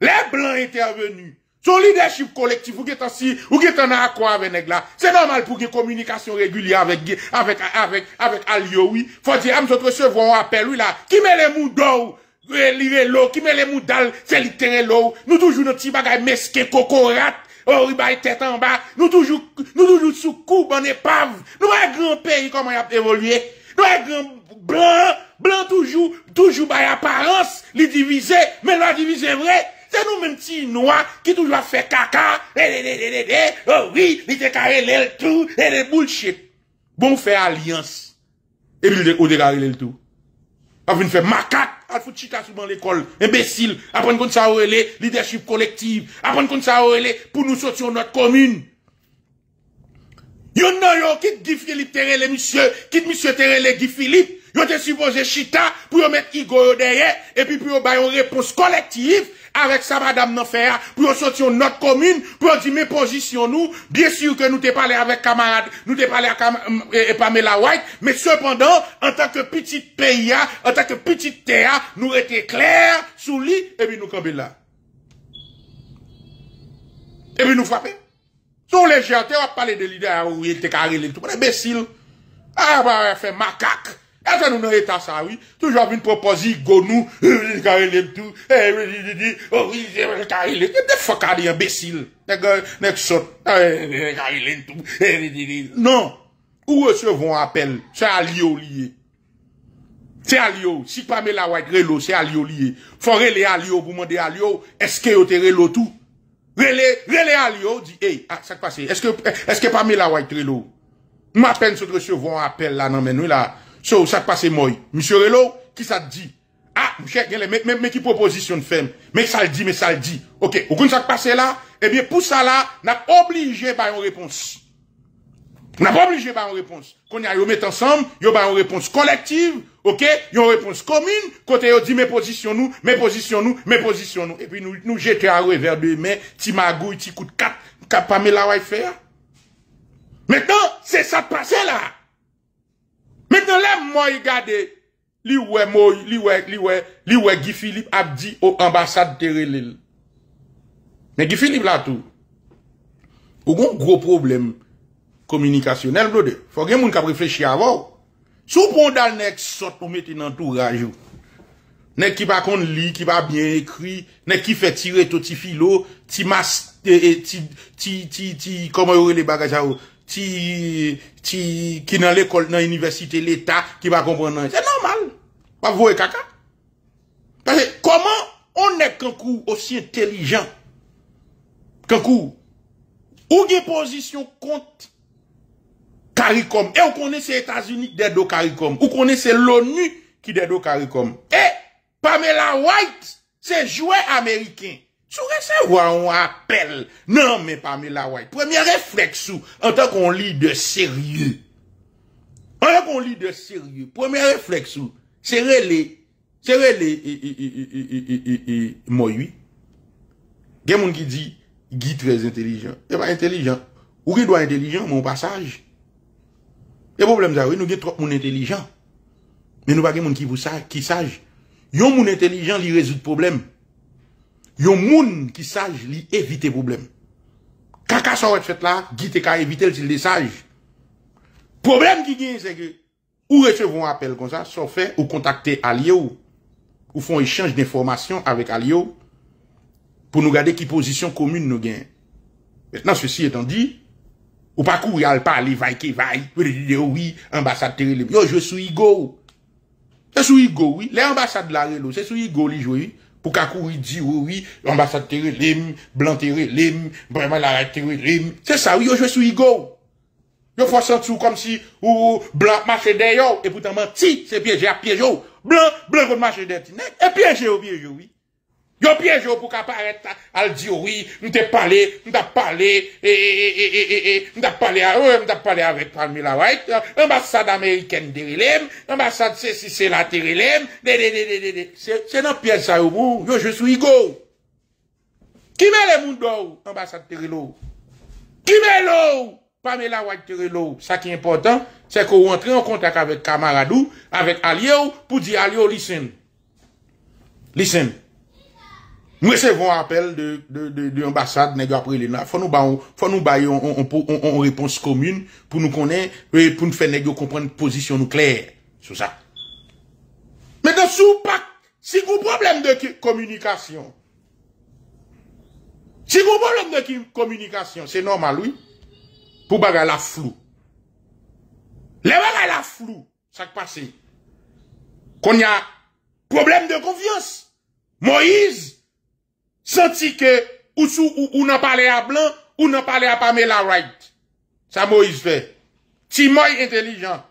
Le blan intervenu. Son lideship kolektif ou get ansi. Ou get an akwa ven ek la. Se normal pou gen komunikasyon regulye avèk al yowi. Fò di a mzot recevwa an apèl wila. Ki me le mou do. Ki me le mou dal. Se litere lo. Nou toujou nou ti bagay meske kokorat. Ou oh, ribay tetan ba. Nou toujou soukou ban epav. Nou a gran peri koman ap devolvye. Nou a gran... blanc, blanc toujours, toujours par apparence, les diviser, mais la diviser vrai. C'est nous-mêmes petits noirs qui toujours fait caca, eh, eh, eh, oh oui, il te carré le tout, et les bullshit. Bon, fait alliance. Et puis, il te carré le tout. Après, il faire macaque, à fout chita souvent l'école, imbécile. Apprendre qu'on ça relé, leadership collective. Apprendre qu'on ça relé, pour nous sortir notre commune. Yon non yo, qui Guy Philippe les monsieur, qui monsieur les Guy Philippe, Yo te supposé chita pour mettre Igo derrière et puis pour bailler une réponse collective avec ça madame nan faire pour sortir notre commune pour dire mes positions nous bien sûr que nous t'ai parlé avec camarade nous t'ai parlé avec euh, euh, Pamela White mais cependant en tant que petit pays en tant que petite terre nous était clairs sur lui et puis nous camper là et puis nous frapper ton légèreté on va parler de l'idée ah, où il était carré tout imbécile ah bah fait macaque E te nou ne et unsafe, toujavine proposi, Gounou, e mi de karile m'tou, e mi de karile m'tou, e mi de fokade m'besil, e mi de karile m'tou, e mi de... Non, ou e se voun apel, se ali yo liye. Se ali yo, si pa mi la wajk relo, se ali yo liye. Fon rele alio, bouman de ali yo, es kè yo te relo tout. Rele ali yo, di, e, sa kmasi, es ke pa mi la wajk relo. Ma pen se te se voun apel, la nan men nou, la, So, ça passe moi. Monsieur Relo, qui ça dit? Ah, monsieur, mais, mais, mais qui proposition de faire? Mais ça le dit, mais ça le dit. Ok, compte ça passe là? Eh bien, pour ça là, n'a obligé par une réponse. N'a pas obligé par une réponse. Qu'on y a, yo mettre ensemble, yo par une réponse collective, ok? a une réponse commune, côté a dit, mais positions, nous, mes positions, nous, mes positions, nous. Et puis, nous, nous j'étais à revers de main, ti magouille, ti coup de quatre cap là, la faire. Maintenant, c'est ça de là. Men de lè mwen yi gade li wè mwen, li wè, li wè, li wè Gifilip Abdi ou ambasad tere lè. Men Gifilip la tou, ou gon gro probleme komunikasyonel blode. Fò gen moun ka preflechi avò. Sou pondal nek sot ou meti nan tou rajou. Nek ki pa kon li, ki pa bien ekri, nek ki fe tire to ti filo, ti mas, eh, eh, ti, ti, ti, ti, ti, kama yore le bagaj a ou. qui ti, qui dans l'école, dans l'université, l'État, qui va comprendre. C'est normal. Pas vous et caca. comment on est qu'un coup aussi intelligent qu'un coup ou une position contre CARICOM. Et on connaît les États-Unis qui au CARICOM. Ou connaissez l'ONU qui au CARICOM. Et Pamela White, c'est jouet américain. Sou resè wè an apel. Nan men pa men la wè. Premè refleksou. An tan kon li de seriou. An tan kon li de seriou. Premè refleksou. Serè li. Serè li. Moui. Gen moun ki di. Git vèz intelijan. E eh pa intelijan. Ou ki dwa intelijan. Moun pas saj. E poublem zavou. E nou gen trok moun intelijan. Men nou pa gen moun ki saj. Yon moun intelijan li rezout poublem. Yon moun ki saj li evite problem. Kaka sa wèp fèt la, gite ka evite lè si lè saj. Problem ki gen yon segre, ou recevon apel kon sa, sa fè ou kontakte al yo, ou fon echange d'informasyon avèk al yo, pou nou gade ki posisyon komune nou gen. Et nan se si etan di, ou pakou yal pa li vaiké vaik, ou li di di yo wè, ambasade teri le bi. Yo, yo sou i go. Se sou i go, wè. Le ambasade la re lo, se sou i go li jou wè. Pour qu'à courir dire oui, l'ambassade terre l'im, blanc l'im, vraiment la terre l'im. C'est ça, oui, je suis sur ego. Yo ça sentir comme si, ou, blanc marché derrière, et pourtant menti, c'est piégé à piégé. Blanc, blanc marche marché derrière, et piégé au piégé, oui. Yo, piye jo pou ka paret al di oui, mte pale, mta pale, e, e, e, e, e, e, e, mta pale a ou, mta pale avèk Pamela White, euh, ambassade Ameriken derilem, ambassade Sissi-Sela terilem, de, de, de, de, de, de, se nan piye sa ou mou, yo, je sou Igo. Kimè le moun do ou, ambassade terile ou? Kimè l'ou, Pamela White terile ou? Sa ki important, se kou rentre an kontak avèk kamaradou, avèk al yo, pou di al yo, lisem. Lisem. Nous recevons un appel de, de, de, l'ambassade, après Faut nous bailler, faut nous bailler, on, on, réponse commune pour nous connaître, et pour nous faire comprendre comprendre position claire. sur ça. Maintenant, sous pas, si vous problème de communication, si vous problème de communication, c'est normal, oui. Pour bagarre la flou. Les bagarre la flou, ça passé quand Qu'on y a problème de confiance. Moïse, senti que ou sou ou, ou n'a parlé à blanc ou n'en parlé à Pamela right Ça Moïse fait. Timoy intelligent.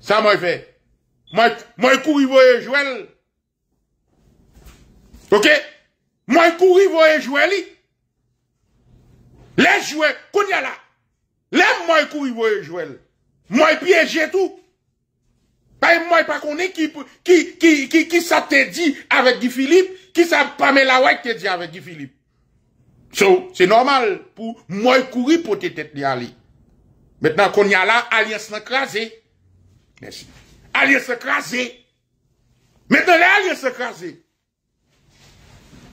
Ça moi fait. Moi moi courir voyer Joël. OK Moi courir voyer Joël. Les jouets, qu'on y a là. Les moi courir voyer Joël. Moi piéger tout. Pas moi, pas qu'on qui, qui, qui, qui, qui ça te dit avec Guy Philippe, qui ça la ouais te dit avec Guy Philippe. c'est normal pour moi courir pour te tête aller. Maintenant qu'on y a là, alliance écrasé. Merci. Alliance crasé. Maintenant, l'alliance écrasé.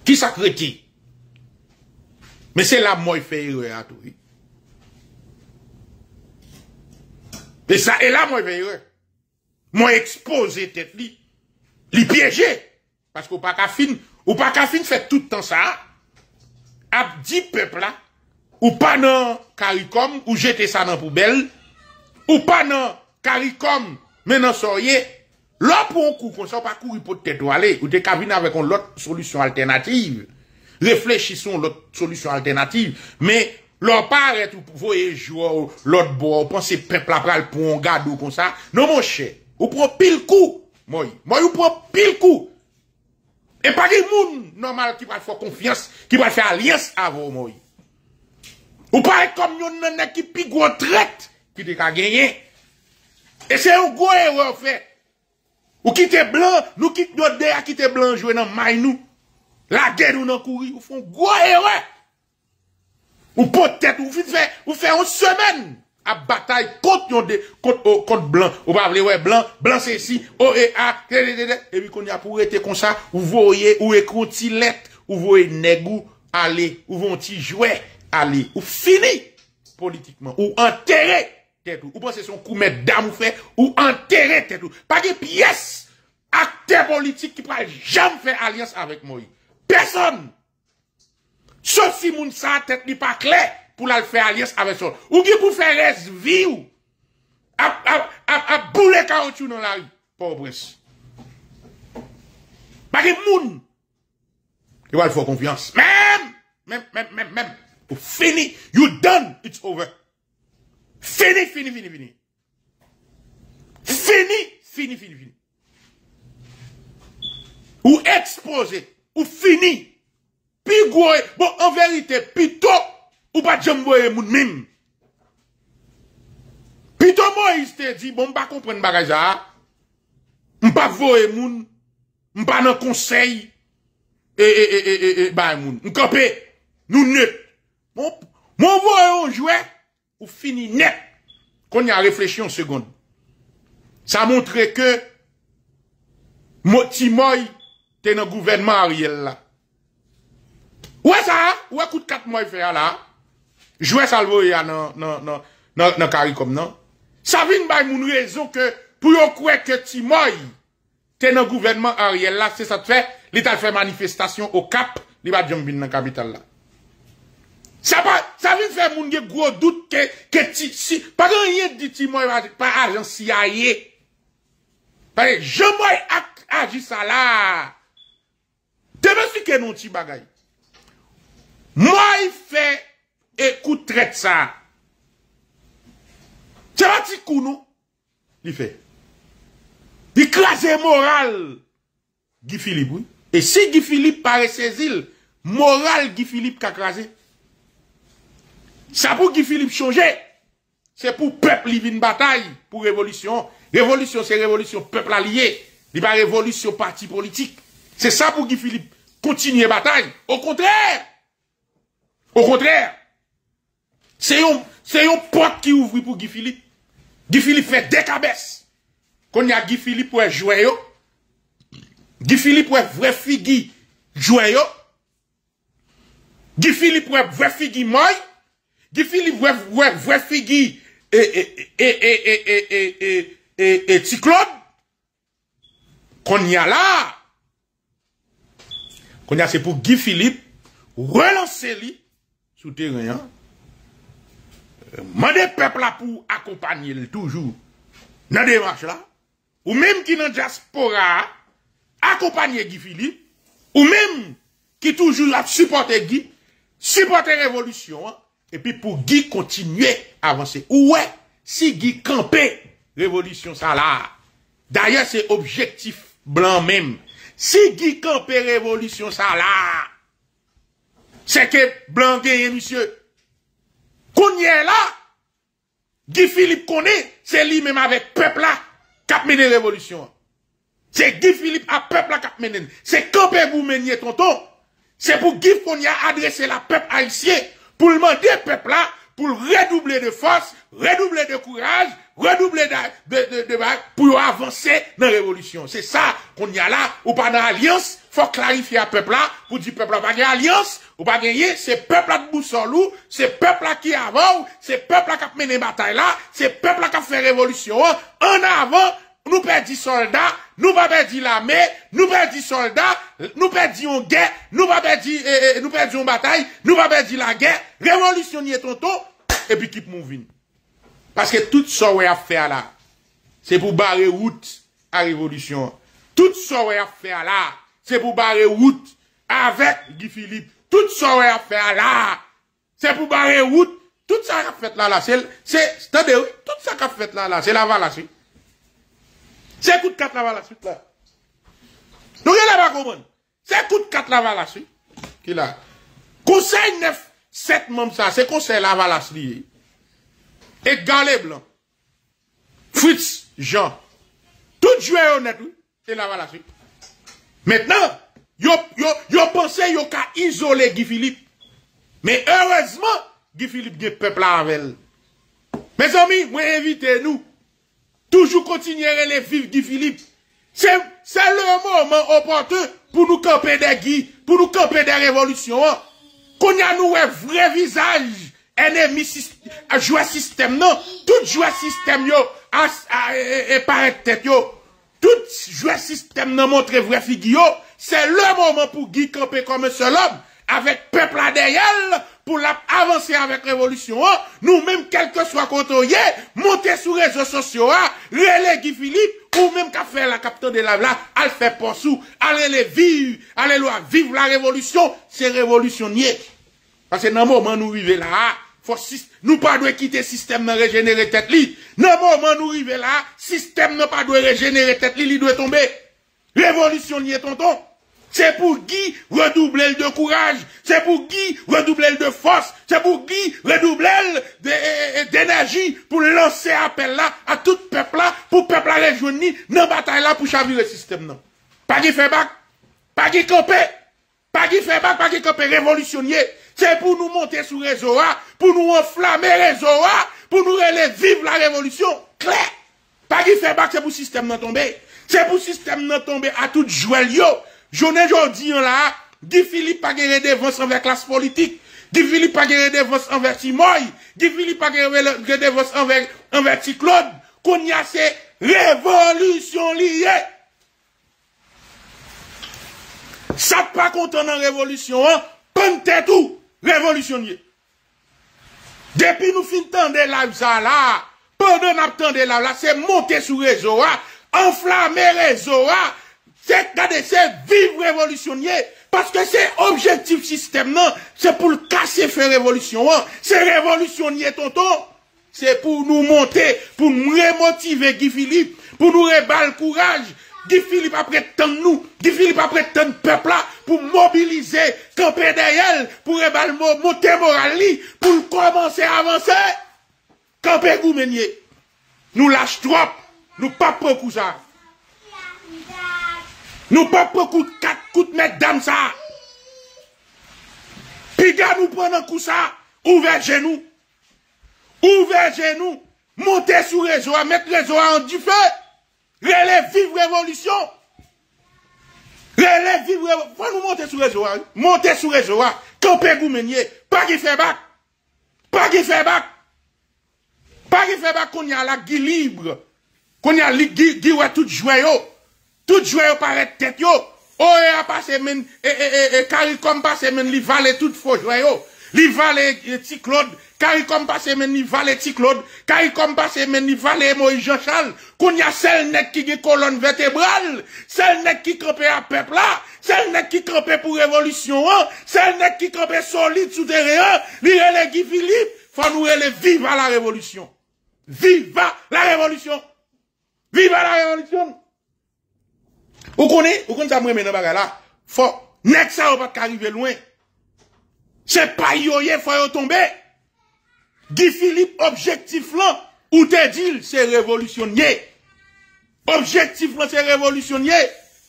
Qui ça critique? Mais c'est là, moi, fait erreur à tout. Et ça, et là, moi, il fait erreur m'ont exposé tête li, li piégé. Parce qu'on pas qu'à fin, ou pas qu'à fin fait tout le temps ça, a dit peuple là, ou pas dans CARICOM, ou jeter ça dans poubelle, ou pas dans CARICOM, mais soyez, là pour un coup, comme ça, pas courir pour tête ou aller, ou te cabine avec une autre solution alternative. Réfléchissons l'autre solution alternative, mais leur pas est ou pour voye à ou penser bo, ou pan se pepl apral pou ou gadou ça. Non, mon chè. Ou prou pil kou, moi. Moi ou prou pil kou. E pa di moun normal ki pal fò konfians, ki pal fò alians avò, moi. Ou pa e kom yon nan ekipi gwo tret, ki de ka genye. E se ou gwo ewe ou fe. Ou ki te blan, nou ki do de a ki te blan jwe nan may nou. La gen ou nan kouri, ou fon gwo ewe. Ou potet, ou fit fe, ou fe on semen. A batay kont yon de, kont o, kont blan Ou pa avle we blan, blan se si, o e a, te de de de Ewi kon ya pou rete kon sa, ou voye, ou ekwoti let Ou voye negu, ale, ou vonti jwe, ale Ou fini politikman, ou enterre, te du Ou pose son koumet dam ou fe, ou enterre, te du Pa ge piyes, akte politik ki pa jam fe alias avek mou Person, sou si moun sa tet ni pa klek pou lal fè alyes avè son. Ou gè pou fè res vi ou, ap pou lè kaoutou nou lal pobres. Bakè moun, yo wè l fò konfians. Mèm, mèm, mèm, mèm, mèm, ou fini, you done, it's over. Fini, fini, fini, fini. Fini, fini, fini, fini. Ou expose, ou fini, pi gwoe, bo, an verite, pi tok, ou pas voye moun mim. Pito il te dit, bon, pas comprendre bagay ça. M'pa voye moun, m'pa nan conseil, et, et, et, et, et, e, bah, moun. M'kopé, nous net. Mon, mon voye on jouet, ou fini net. Qu'on y a réfléchi en seconde. Ça montre que, Motimoy, t'es dans le gouvernement Ariel là. Ouais ça, ouais écoute, de 4 mois fait là. Jouè salvo ya nan kari kom nan. Savin bay moun rezon ke pou yo kouè ke ti mòy te nan gouvenman a riel la, se sa te fè, li ta fè manifestasyon o kap, li ba djongbin nan kapital la. Savin fè moun gè gwo dout ke ti si, pa gen yè di ti mòy pa ajan si a ye. Pa gen, jè mòy a aji sa la. Te mè si ke nou ti bagay. Mòy fè Écoute, traite ça. C'est pas petit coup, non? Il fait. Il crase moral. Guy Philippe, oui. Et si Guy Philippe paraît saisir, moral Guy Philippe a crasé. Ça pour Guy Philippe changer. C'est pour peuple, il une bataille, pour révolution. Révolution, c'est révolution, peuple allié. Il pas révolution, parti politique. C'est ça pour Guy Philippe. Continuer bataille. Au contraire. Au contraire. Se yon pot ki ouvri pou Gifilip. Gifilip fe dekabes. Konya Gifilip we jwe yo. Gifilip we vwe figi jwe yo. Gifilip we vwe figi may. Gifilip we vwe figi e e e e e e e e e e e e e tsyklon. Konya la. Konya se pou Gifilip relanse li sou teren ya. Mande peuple là pour accompagner le toujours dans démarche là. Ou même qui dans diaspora, accompagner Guy Philippe. Ou même qui toujours a supporté Guy, supporter révolution. Et puis pour Guy continuer à avancer. Ouais, si Guy campait, révolution ça là. D'ailleurs, c'est objectif blanc même. Si Guy campait révolution ça là, c'est que blanc gagne, monsieur. Qu'on là, Guy Philippe connaît, c'est lui-même avec peuple là qui a révolution. C'est Guy Philippe à peuple là qui a mené. C'est quand vous meniez tonton. C'est pour Guy qu'on y a adressé la peuple haïtien pour demander peuple là pour redoubler de force, redoubler de courage, redoubler de, de, pour avancer dans la révolution. C'est ça qu'on y a là, ou pas dans alliance, faut clarifier à peuple là, pour dire peuple là, pas gagner alliance, ou pas gagner, c'est peuple là qui boussolou, c'est peuple là qui avance, c'est peuple là qui a mené bataille là, c'est peuple là qui a fait révolution, en avant, nous perdons soldats, nous perdons l'armée, nous perdons soldats, nous perdons guerre, nous perdons, eh, eh, nous perdons bataille, nous va perdons la guerre, révolutionner tonton, et puis qui moving. Parce que tout ce qu'on a fait là, c'est pour barrer route à la révolution. Tout ce qu'on a fait là, c'est pour barrer route avec Guy Philippe. Tout ce qu'on a fait là, c'est pour barrer route. Tout ça qu'on a fait là, là c'est tout ça qu'on a fait là, là c'est la valation. C'est coup de 4 la valation. Là. Donc, il y a de C'est coup de 4 la valation. Qui là? Conseil 9, 7 membres, ça, c'est conseil la valation et Galé Blanc, Fritz, Jean, tout joué honnête, c'est là la suite. Maintenant, vous yo, yo pensé isolé Guy Philippe. Mais heureusement, Guy Philippe le peuple avec Mes amis, moi invitez nous. Toujours continuer à les vivre Guy Philippe. C'est le moment opportun pour nous camper des Guy, pour nous camper des révolutions. Qu'on y a nous un vrai visage ennemi joue système non tout joue système yo et par tête yo tout joue système non montre vrai figure c'est le moment pour Guy camper comme un seul homme avec peuple à derrière pour avancer avec révolution hein. nous même quel que soit contre monter monter sur les réseaux sociaux hein. relé Guy Philippe ou même qu'a fait la capitaine de la là elle fait pour aller les vivre Allez loin vivre la révolution c'est révolutionnier Pase nan mouman nou rive la ha, nou pa dwe kite sistem nan regenere tet li. Nan mouman nou rive la ha, sistem nan pa dwe regenere tet li, li dwe tombe. Revolutionniye tonton, se pou gi redoublel de kouraj, se pou gi redoublel de fos, se pou gi redoublel de enerji pou lanser apel la a tout pepl la, pou pepl la rejoni, nan batay la pou chavi le sistem nan. Pagi febak, pagi kope, pagi febak, pagi kope, revolutionniye. Se pou nou monte sou rezoa, pou nou enflame rezoa, pou nou rele vive la revolusyon, kler. Pa ki fe bak se pou sistem nan tombe, se pou sistem nan tombe a tout jwel yo. Jounen joun di yon la, di fili pa ge redevons anvek las politik, di fili pa ge redevons anvek si moy, di fili pa ge redevons anvek si klod, kon yase revolusyon liye. Sa pa kontan nan revolusyon an, kon te tou. Révolutionnier. Depuis nous fin de live là, pendant nous temps de la' là, c'est monter sur réseau, enflammer réseau, c'est c'est vivre révolutionnaire. Parce que c'est objectif système, non, c'est pour le casser faire révolution, hein. c'est révolutionnier, tonton. C'est pour nous monter, pour nous remotiver Guy Philippe, pour nous reballer le courage, Gifilip apre tan nou, gifilip apre tan pepla pou mobilize kampè deryèl pou rebal motè moral li pou l'komanse avanse. Kampè gou menye, nou laj trop, nou pape pou kousa. Nou pape pou kout kat kout met dam sa. Piga nou pon nan kousa, ouve genou. Ouve genou, montè sou rezo a met rezo a an di fè. Rè lè vive révolution. Rè lè vive révolution. Fwa nou monte sou rezowa. Monte sou rezowa. Kè ou pe gou menye. Pag ife bak. Pag ife bak. Pag ife bak kon yal la gilibre. Kon yal li gilwe tout jouay yo. Tout jouay yo paret tet yo. Ou oh, e apase men. E e e e. Kari kom pase men li vale tout fou jouay yo. li vale ti Claude, kari kom pase men li vale ti Claude, kari kom men li vale Moïse Jean Charles, koun ya sel nek ki ge kolon colonne sel nek ki qui a pepla, sel nek ki krepe pou révolution, an, sel nek ki krepe solide sou tere li rele Guy Philippe, fa nou rele viva la Révolution. Viva la Révolution Viva la Révolution Ou konen, ou konen sa mwen menan baga la, fo, nek sa ou pas karive loin. Se pa yoye fayotombe. Gifilip objektif lan, ou te dil, se revolutionye. Objektif lan, se revolutionye.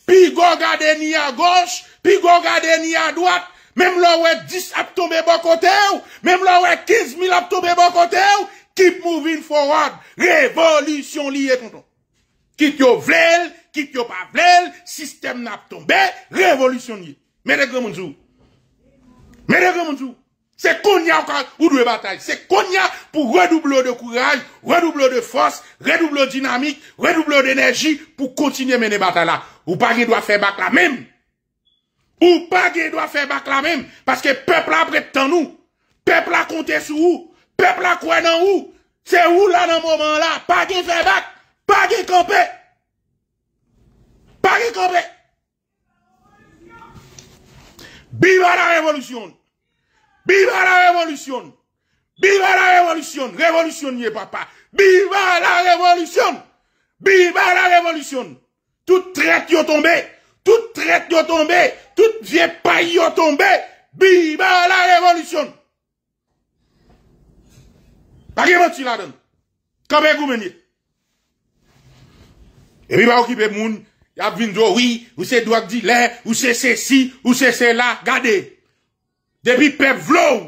Pi go gade ni a goshe, pi go gade ni a dwat, mem la wek 10 ap tombe bokote ou, mem la wek 15 mil ap tombe bokote ou, keep moving forward, revolutionye konton. Kit yo vlel, kit yo pa vlel, sistem nap tombe, revolutionye. Mene kre mounzou, Mais les c'est Konya ou de bataille. C'est Konya pour redoubler de courage, redoubler de force, redoubler de dynamique, redoubler d'énergie pour continuer à mener bataille là. Ou pas doit faire bac la même. Ou pas doit faire bac la même. Parce que peuple a tant nous. Peuple a compté sur vous. Peuple a quoi dans où, C'est où là dans ce moment là. Pas fait bac. Pas campe, Pas campe. Biva la révolution. Viva la révolution. Viva la révolution. Révolutionnier, papa. Viva la révolution. Viva la révolution. Toute traite est tombé, Toute traite est tombé, Toute vieille paille est tombé, Viva la révolution. Parlez-moi de la Quand Et puis, va occuper le monde Y ap vindro wii, ou se dwag di le, ou se se si, ou se se la, gade. Depi pep vlou,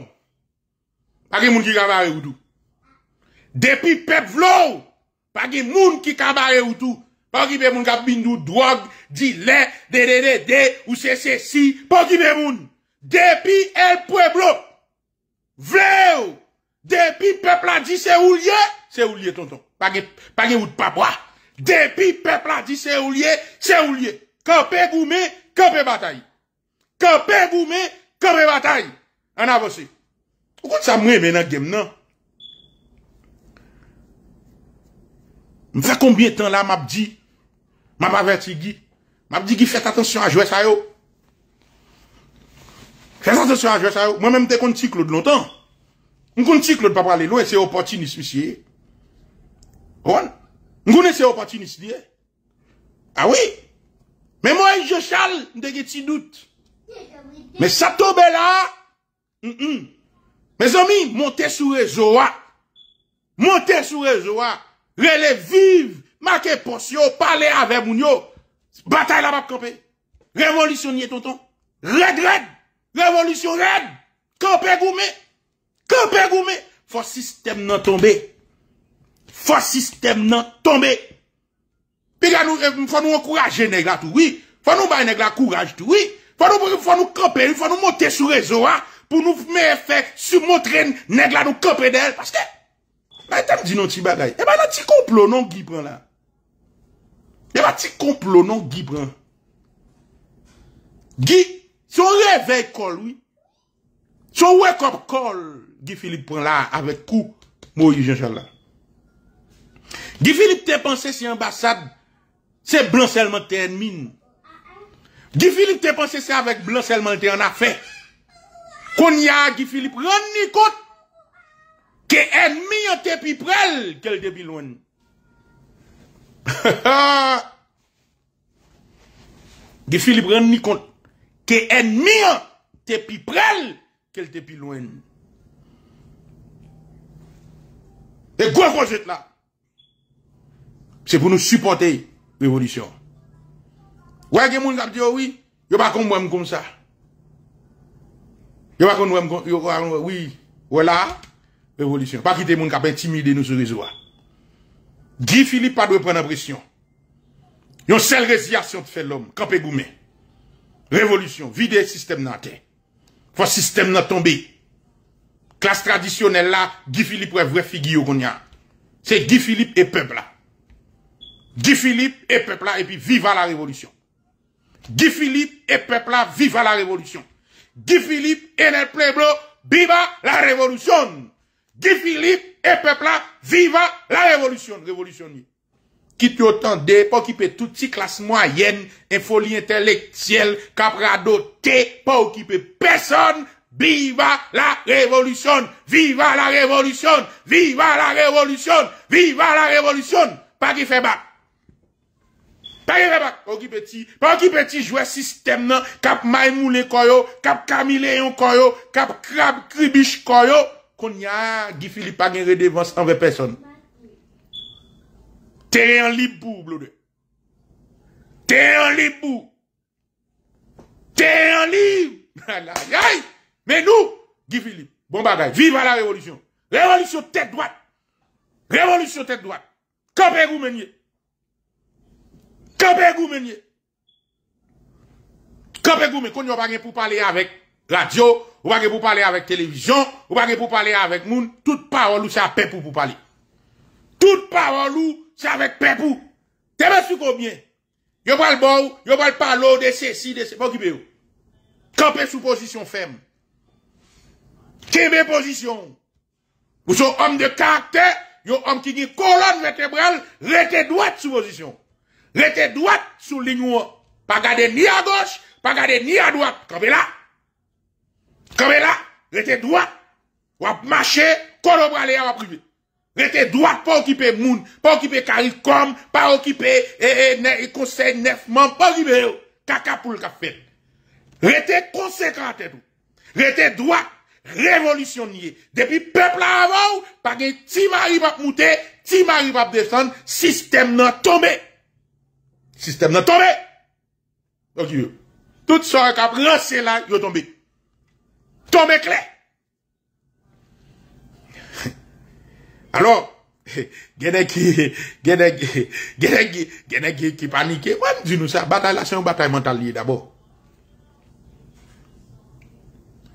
pa gen moun ki kabare woutou. Depi pep vlou, pa gen moun ki kabare woutou. Pa gen moun kap bindou dwag di le, de de de de, ou se se si, pa gen moun. Depi el pep vlou, vlou. Depi pep la di se oulye, se oulye tonton, pa gen wout pa bwa. Depi pepla di se ou liye, se ou liye. Kope goume, kope batay. Kope goume, kope batay. An avosi. Ou kout sa mwen menan gem nan? Mwen fè konbien tan la mab di? Mab aveti gi? Mab di gi fèt atensyon a jwè sa yo? Fèt atensyon a jwè sa yo? Mwen menm te konti klod lontan. Mwen konti klod papalelo e se yo poti ni svisye. Owan? Ngounen se ah yo pati nis liye. Awi. Me mwen je chal. Ndegye ti dout. Me sato be la. Me zomi. Monte sou re zoa. Monte sou re zoa. Rele vive. Make potio. Pale ave moun yo. Batay la map kope. Revolution ye ton ton. Red, red. Revolution red. Kope goume. Kope goume. Fos sistem nan tombe. Faut système nan tombe. Pega nous nou, nous eh, nou ankouraje oui. Faut nous bay nèg courage, tout, tou, oui. Faut nous faut nou camper, nous nou monter sou réseau, a, ah, nous nou faire, faire sou montre neg la nou camper del, parce que etan bah, di nou ti bagay. Et eh ben non, ti complot non Gibran là. Et eh ben, ti complot non Gibran. Gi, son réveille call, oui. Son wake up call, Guy Philippe prend là avec coup, Moïse Jean-Charles là. Guy Philippe te pensé si ambassade, c'est blanc seulement t'es ennemi. Guy Philippe te pensé c'est avec blanc seulement t'es en affaire. Qu'on y a Guy Philippe, rend compte que ennemi en te plus près qu'elle depuis loin. Guy Philippe rend compte que ennemi en te plus près qu'elle pi loin. Et quoi vous êtes là? C'est pour nous supporter révolution. Ouais, voyez moun qui di dit oh oui, ne va pas comme ça. Il va pas comme ça. oui, voilà révolution. Pas quitter moun kap intimider nous sur réseau. Hein. Guy Philippe pas doit prendre pression. une seule résiliation de faire l'homme, camper goumé. Révolution, vider système la terre. Faut système dans tomber. Classe traditionnelle là, Guy Philippe est vrai figure qu'on C'est Guy Philippe et peuple là. Guy Philippe et peuple là, et puis viva la révolution. Guy Philippe et peuple là, viva la révolution. Guy Philippe et le pleblo, viva la révolution. Guy Philippe et peuple là, viva la révolution. Révolutionnaire. Qui autant de pas occuper toute classe moyenne, et folie intellectuelle, caprado, pas occuper personne, Viva la révolution! Viva la révolution! Viva la révolution! Viva la révolution! Pas qui fait bas. Pa yon repak, ou ki peti. Pa ou ki peti, jwè sistem nan. Kap maymou le koyo, kap kamile yon koyo, kap krab kribish koyo. Kon yon, Gifilip pa gen redevans anve person. Tè yon li pou, bloudè. Tè yon li pou. Tè yon li. Men nou, Gifilip, bon bagay. Vivan la revolutyon. Revolutyon tèk-douat. Revolutyon tèk-douat. Kope yon menye. Kampé Goumenier. Kampé Goumenier, qu'on n'a pas pour parler avec radio, ou pas pour parler avec télévision, ou pas pour parler avec moun, toute parole ou c'est à pepou pour parler. Toute parole ou c'est avec pepou. T'es pas sur combien? Yo pas le bon, y'a pas le l'eau, de ceci, de ceci, pas occupé. Campé sous position ferme. Kembe position. Vous êtes homme de caractère, vous homme qui dit colonne vertébrale, restez droit sous position. Rete droite sous ligne Pas garder ni à gauche, pas garder ni à droite. Comme là. comme là. Rete droite. E, e, e, ou marche, marcher, collaborer à privé. Rete droite, pas occuper moun, pour occuper CARICOM, pas occuper et eh, conseil neuf membres, pas occuper caca pour le café. Rete conséquent tout. Rete droite, révolutionnier. Depuis peuple avant, pas que ti mari pas monter, ti mari descendre, système n'a tombé. Système n'a tombé. Donc, tout ça qui a lancé là, yo tombé. Tombé clé. Alors, il ki, a qui genè ki, genè ki je dis nous ça, bataille, c'est une la mentale liée d'abord.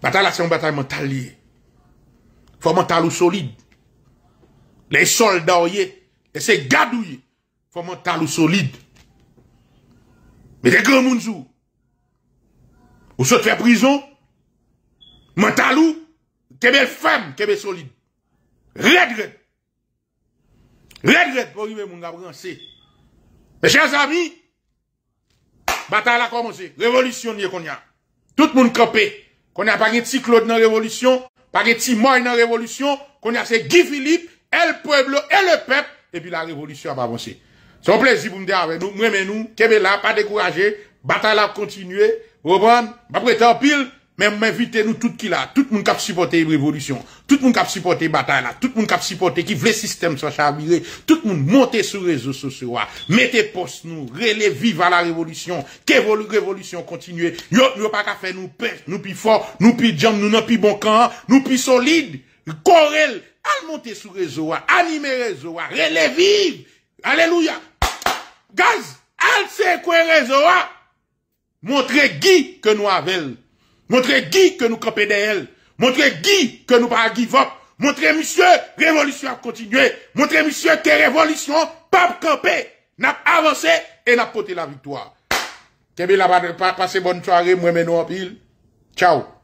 mental c'est une bataille la liée. une bataille mental il mental ou solide. Les soldats ou ye, le se gadou il mental ou solide. Mais des grands moun vous Ou se prison, fè prison, est belle femme, solides. est solide. Regret. regret pour red, pou mon s'en Mes chers amis, bataille a commencé. révolution qu'on y a. Tout le monde campé. Qu'on a pas petit Claude dans la révolution, pas petit moi dans la révolution, qu'on a c'est Guy Philippe, le peuple, et le peuple, et puis la révolution a avancé. C'est un plaisir pour me dire avec nous, moi, mais nous, là, pas découragé, bataille là, continuer, reprendre, pas prêter en pile, mais minvitez nous tout qui là, tout le monde qui a supporté révolution, tout le monde qui a supporté bataille là, tout le monde qui a supporté, qui veut système soit chaviré, tout le monde montez sur les réseaux sociaux, mettez poste nous, relève vive à la révolution, que révolution continue, yo, yo pas qu'à faire nous pèse, nous plus fort, nous plus jam, nous non plus bon camp, nous plus solide, allez monter sur réseau, animer réseau, relève vive, alléluia, gaz, al sait quoi rezo hein? Montrez Guy que nous avons, Montrez Guy que nous de d'elle, montrez Guy que nous pas give up, Montrez monsieur, révolution a continué, Montrez monsieur que révolution, pas camper, n'a avancé et n'a porté la victoire. Passez la bonne soirée, moi nous en pile. Ciao.